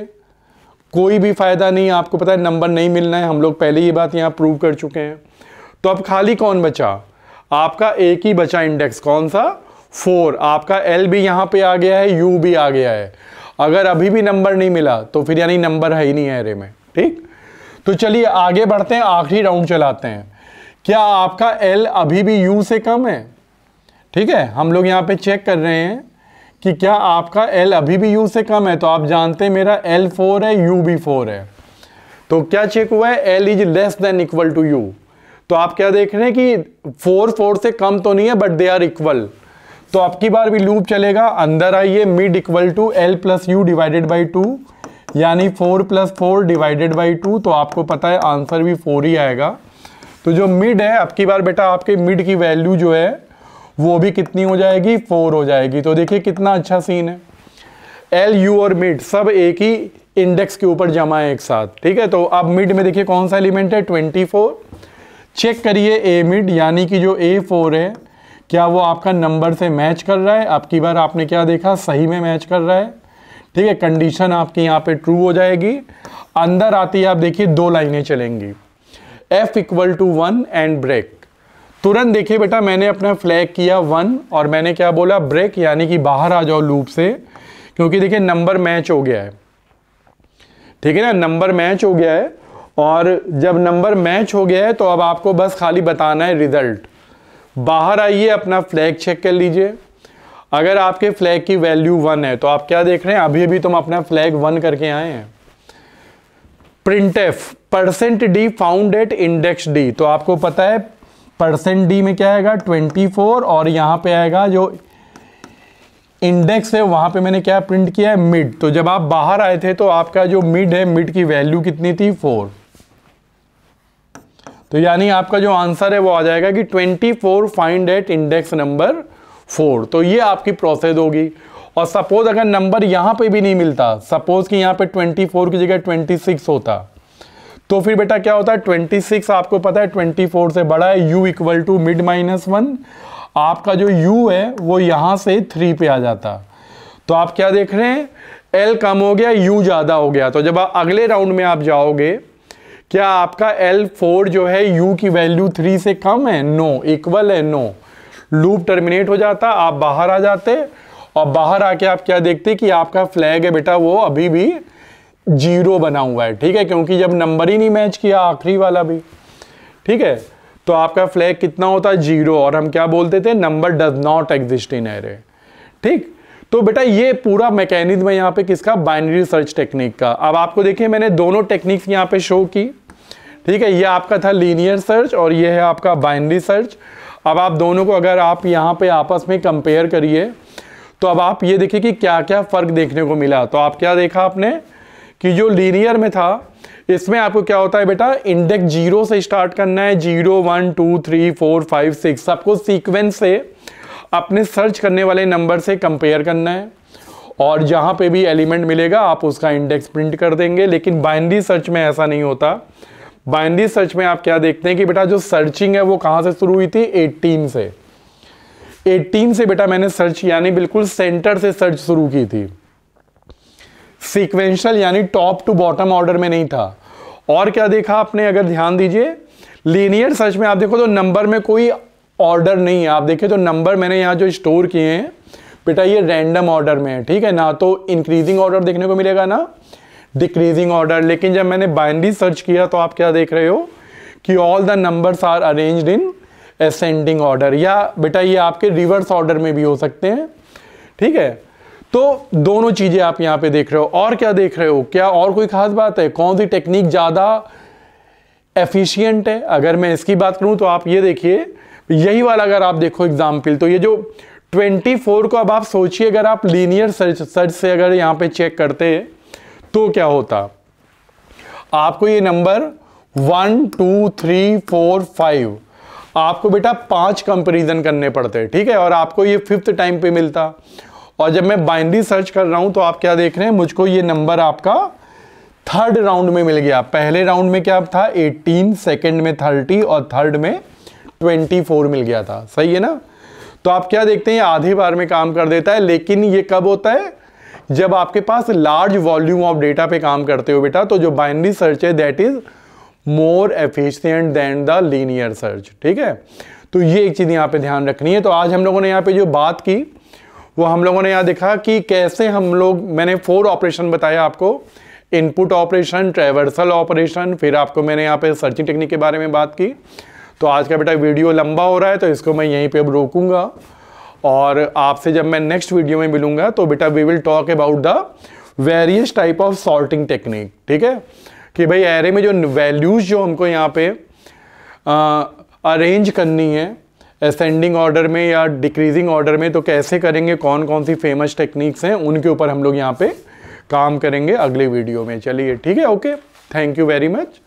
कोई भी फ़ायदा नहीं आपको पता है नंबर नहीं मिलना है हम लोग पहले ही बात यहाँ प्रूव कर चुके हैं तो अब खाली कौन बचा आपका एक ही बचा इंडेक्स कौन सा फोर आपका एल भी यहाँ पे आ गया है यू भी आ गया है अगर अभी भी नंबर नहीं मिला तो फिर यानी नंबर है ही नहीं है एरे में ठीक तो चलिए आगे बढ़ते हैं आखिरी राउंड चलाते हैं क्या आपका एल अभी भी यू से कम है ठीक है हम लोग यहाँ पे चेक कर रहे हैं कि क्या आपका एल अभी भी यू से कम है तो आप जानते हैं मेरा एल फोर है यू भी फोर है तो क्या चेक हुआ है l is less than equal to u तो आप क्या देख रहे हैं कि फोर फोर से कम तो नहीं है बट दे आर इक्वल तो आपकी बार भी लूप चलेगा अंदर आइए mid equal to l plus u divided by two यानी four plus four divided by two तो आपको पता है आंसर भी फोर ही आएगा तो जो मिड है अब की बार बेटा आपके मिड की वैल्यू जो है वो भी कितनी हो जाएगी फोर हो जाएगी तो देखिए कितना अच्छा सीन है एल यू और मिड सब एक ही इंडेक्स के ऊपर जमा है एक साथ ठीक है तो अब मिड में देखिए कौन सा एलिमेंट है ट्वेंटी फोर चेक करिए ए मिड यानी कि जो ए फोर है क्या वो आपका नंबर से मैच कर रहा है आपकी बार आपने क्या देखा सही में मैच कर रहा है ठीक है कंडीशन आपकी यहाँ पे ट्रू हो जाएगी अंदर आती है आप देखिए दो लाइनें चलेंगी f equal to one and break तुरंत देखिए बेटा मैंने अपना फ्लैग किया वन और मैंने क्या बोला ब्रेक यानी कि बाहर आ जाओ लूप से क्योंकि देखिए नंबर मैच हो गया है ठीक है ना नंबर मैच हो गया है और जब नंबर मैच हो गया है तो अब आपको बस खाली बताना है रिजल्ट बाहर आइए अपना फ्लैग चेक कर लीजिए अगर आपके फ्लैग की वैल्यू वन है तो आप क्या देख रहे हैं अभी अभी तुम अपना फ्लैग वन करके आए हैं print F percent d found at index d तो आपको पता है परसेंट डी में क्या आएगा 24 और यहां पे आएगा जो इंडेक्स है वहां पे मैंने क्या प्रिंट किया है मिड तो जब आप बाहर आए थे तो आपका जो मिड है मिड की वैल्यू कितनी थी फोर तो यानी आपका जो आंसर है वो आ जाएगा कि 24 find at index number four तो ये आपकी प्रोसेस होगी और सपोज़ अगर नंबर यहाँ पे भी नहीं मिलता सपोज़ कि यहाँ पे 24 की जगह 26 होता तो फिर बेटा क्या होता है 26 आपको पता है 24 से बड़ा है u equal to mid minus one आपका जो u है वो यहाँ से थ्री पे आ जाता तो आप क्या देख रहे हैं l कम हो गया u ज़्यादा हो गया तो जब आप अगले राउंड में आप जाओगे क्या आपका एल फोर जो है u की वैल्यू थ्री से कम है नो no, इक्वल है नो no. लूप टर्मिनेट हो जाता आप बाहर आ जाते और बाहर आके आप क्या देखते कि आपका फ्लैग है बेटा वो अभी भी जीरो बना हुआ है ठीक है क्योंकि जब नंबर ही नहीं मैच किया आखिरी वाला भी ठीक है तो आपका फ्लैग कितना होता है जीरो और हम क्या बोलते थे number does not exist in array ठीक तो बेटा ये पूरा मैकेनिज्म है यहाँ पे किसका बाइनरी सर्च टेक्निक का अब आपको देखिए मैंने दोनों टेक्निक्स यहाँ पे शो की ठीक है ये आपका था लीनियर सर्च और ये है आपका बाइनरी सर्च अब आप दोनों को अगर आप यहाँ पे आपस में कंपेयर करिए तो अब आप ये देखिए कि क्या क्या फ़र्क देखने को मिला तो आप क्या देखा आपने कि जो लीनियर में था इसमें आपको क्या होता है बेटा इंडेक्स जीरो से स्टार्ट करना है zero one two three four five six आपको सीक्वेंस से अपने सर्च करने वाले नंबर से कंपेयर करना है और जहाँ पे भी एलिमेंट मिलेगा आप उसका इंडेक्स प्रिंट कर देंगे लेकिन बाइनरी सर्च में ऐसा नहीं होता बाइनरी सर्च में आप क्या देखते हैं कि बेटा जो सर्चिंग है वो कहाँ से शुरू हुई थी एटीन से 18 से बेटा मैंने सर्च यानी बिल्कुल सेंटर से सर्च शुरू की थी सीक्वेंशियल यानी टॉप टू बॉटम ऑर्डर में नहीं था और क्या देखा आपने अगर ध्यान दीजिए लीनियर सर्च में आप देखो तो नंबर में कोई ऑर्डर नहीं है आप देखे तो नंबर मैंने यहाँ जो स्टोर किए हैं बेटा ये रैंडम ऑर्डर में है ठीक है ना तो इंक्रीजिंग ऑर्डर देखने को मिलेगा ना डिक्रीजिंग ऑर्डर लेकिन जब मैंने बाइनरी सर्च किया तो आप क्या देख रहे हो कि all the numbers are arranged in ascending order या बेटा ये आपके रिवर्स ऑर्डर में भी हो सकते हैं ठीक है तो दोनों चीज़ें आप यहाँ पे देख रहे हो और क्या देख रहे हो क्या और कोई खास बात है कौन सी टेक्निक ज़्यादा एफिशिएंट है अगर मैं इसकी बात करूं तो आप ये देखिए यही वाला अगर आप देखो एग्जाम्पल तो ये जो 24 को अब आप सोचिए अगर आप लीनियर सर्च सर्च से अगर यहाँ पे चेक करते तो क्या होता आपको ये number one two three four five आपको बेटा पांच कंपेरिजन करने पड़ते हैं ठीक है और आपको ये फिफ्थ टाइम पे मिलता और जब मैं बाइनरी सर्च कर रहा हूं तो आप क्या देख रहे हैं मुझको ये नंबर आपका थर्ड राउंड में मिल गया पहले राउंड में क्या था 18 सेकंड में 30 और थर्ड में 24 मिल गया था सही है ना तो आप क्या देखते हैं आधी बार में काम कर देता है लेकिन ये कब होता है जब आपके पास लार्ज वॉल्यूम ऑफ डेटा पे काम करते हो बेटा तो जो बाइनरी सर्च है that is more efficient than the linear search ठीक है तो ये एक चीज़ यहाँ पे ध्यान रखनी है तो आज हम लोगों ने यहाँ पे जो बात की वो हम लोगों ने यहाँ देखा कि कैसे हम लोग मैंने फोर ऑपरेशन बताया आपको इनपुट ऑपरेशन ट्रेवर्सल ऑपरेशन फिर आपको मैंने यहाँ पे सर्चिंग टेक्निक के बारे में बात की तो आज का बेटा वीडियो लंबा हो रहा है तो इसको मैं यहीं पे अब रोकूंगा और आपसे जब मैं नेक्स्ट वीडियो में मिलूंगा तो बेटा we will talk about the various type of sorting technique ठीक है कि भाई एरे में जो वैल्यूज़ जो हमको यहाँ पे अरेंज करनी है असेंडिंग ऑर्डर में या डिक्रीजिंग ऑर्डर में तो कैसे करेंगे कौन कौन सी फेमस टेक्निक्स हैं उनके ऊपर हम लोग यहाँ पे काम करेंगे अगले वीडियो में चलिए ठीक है okay thank you very much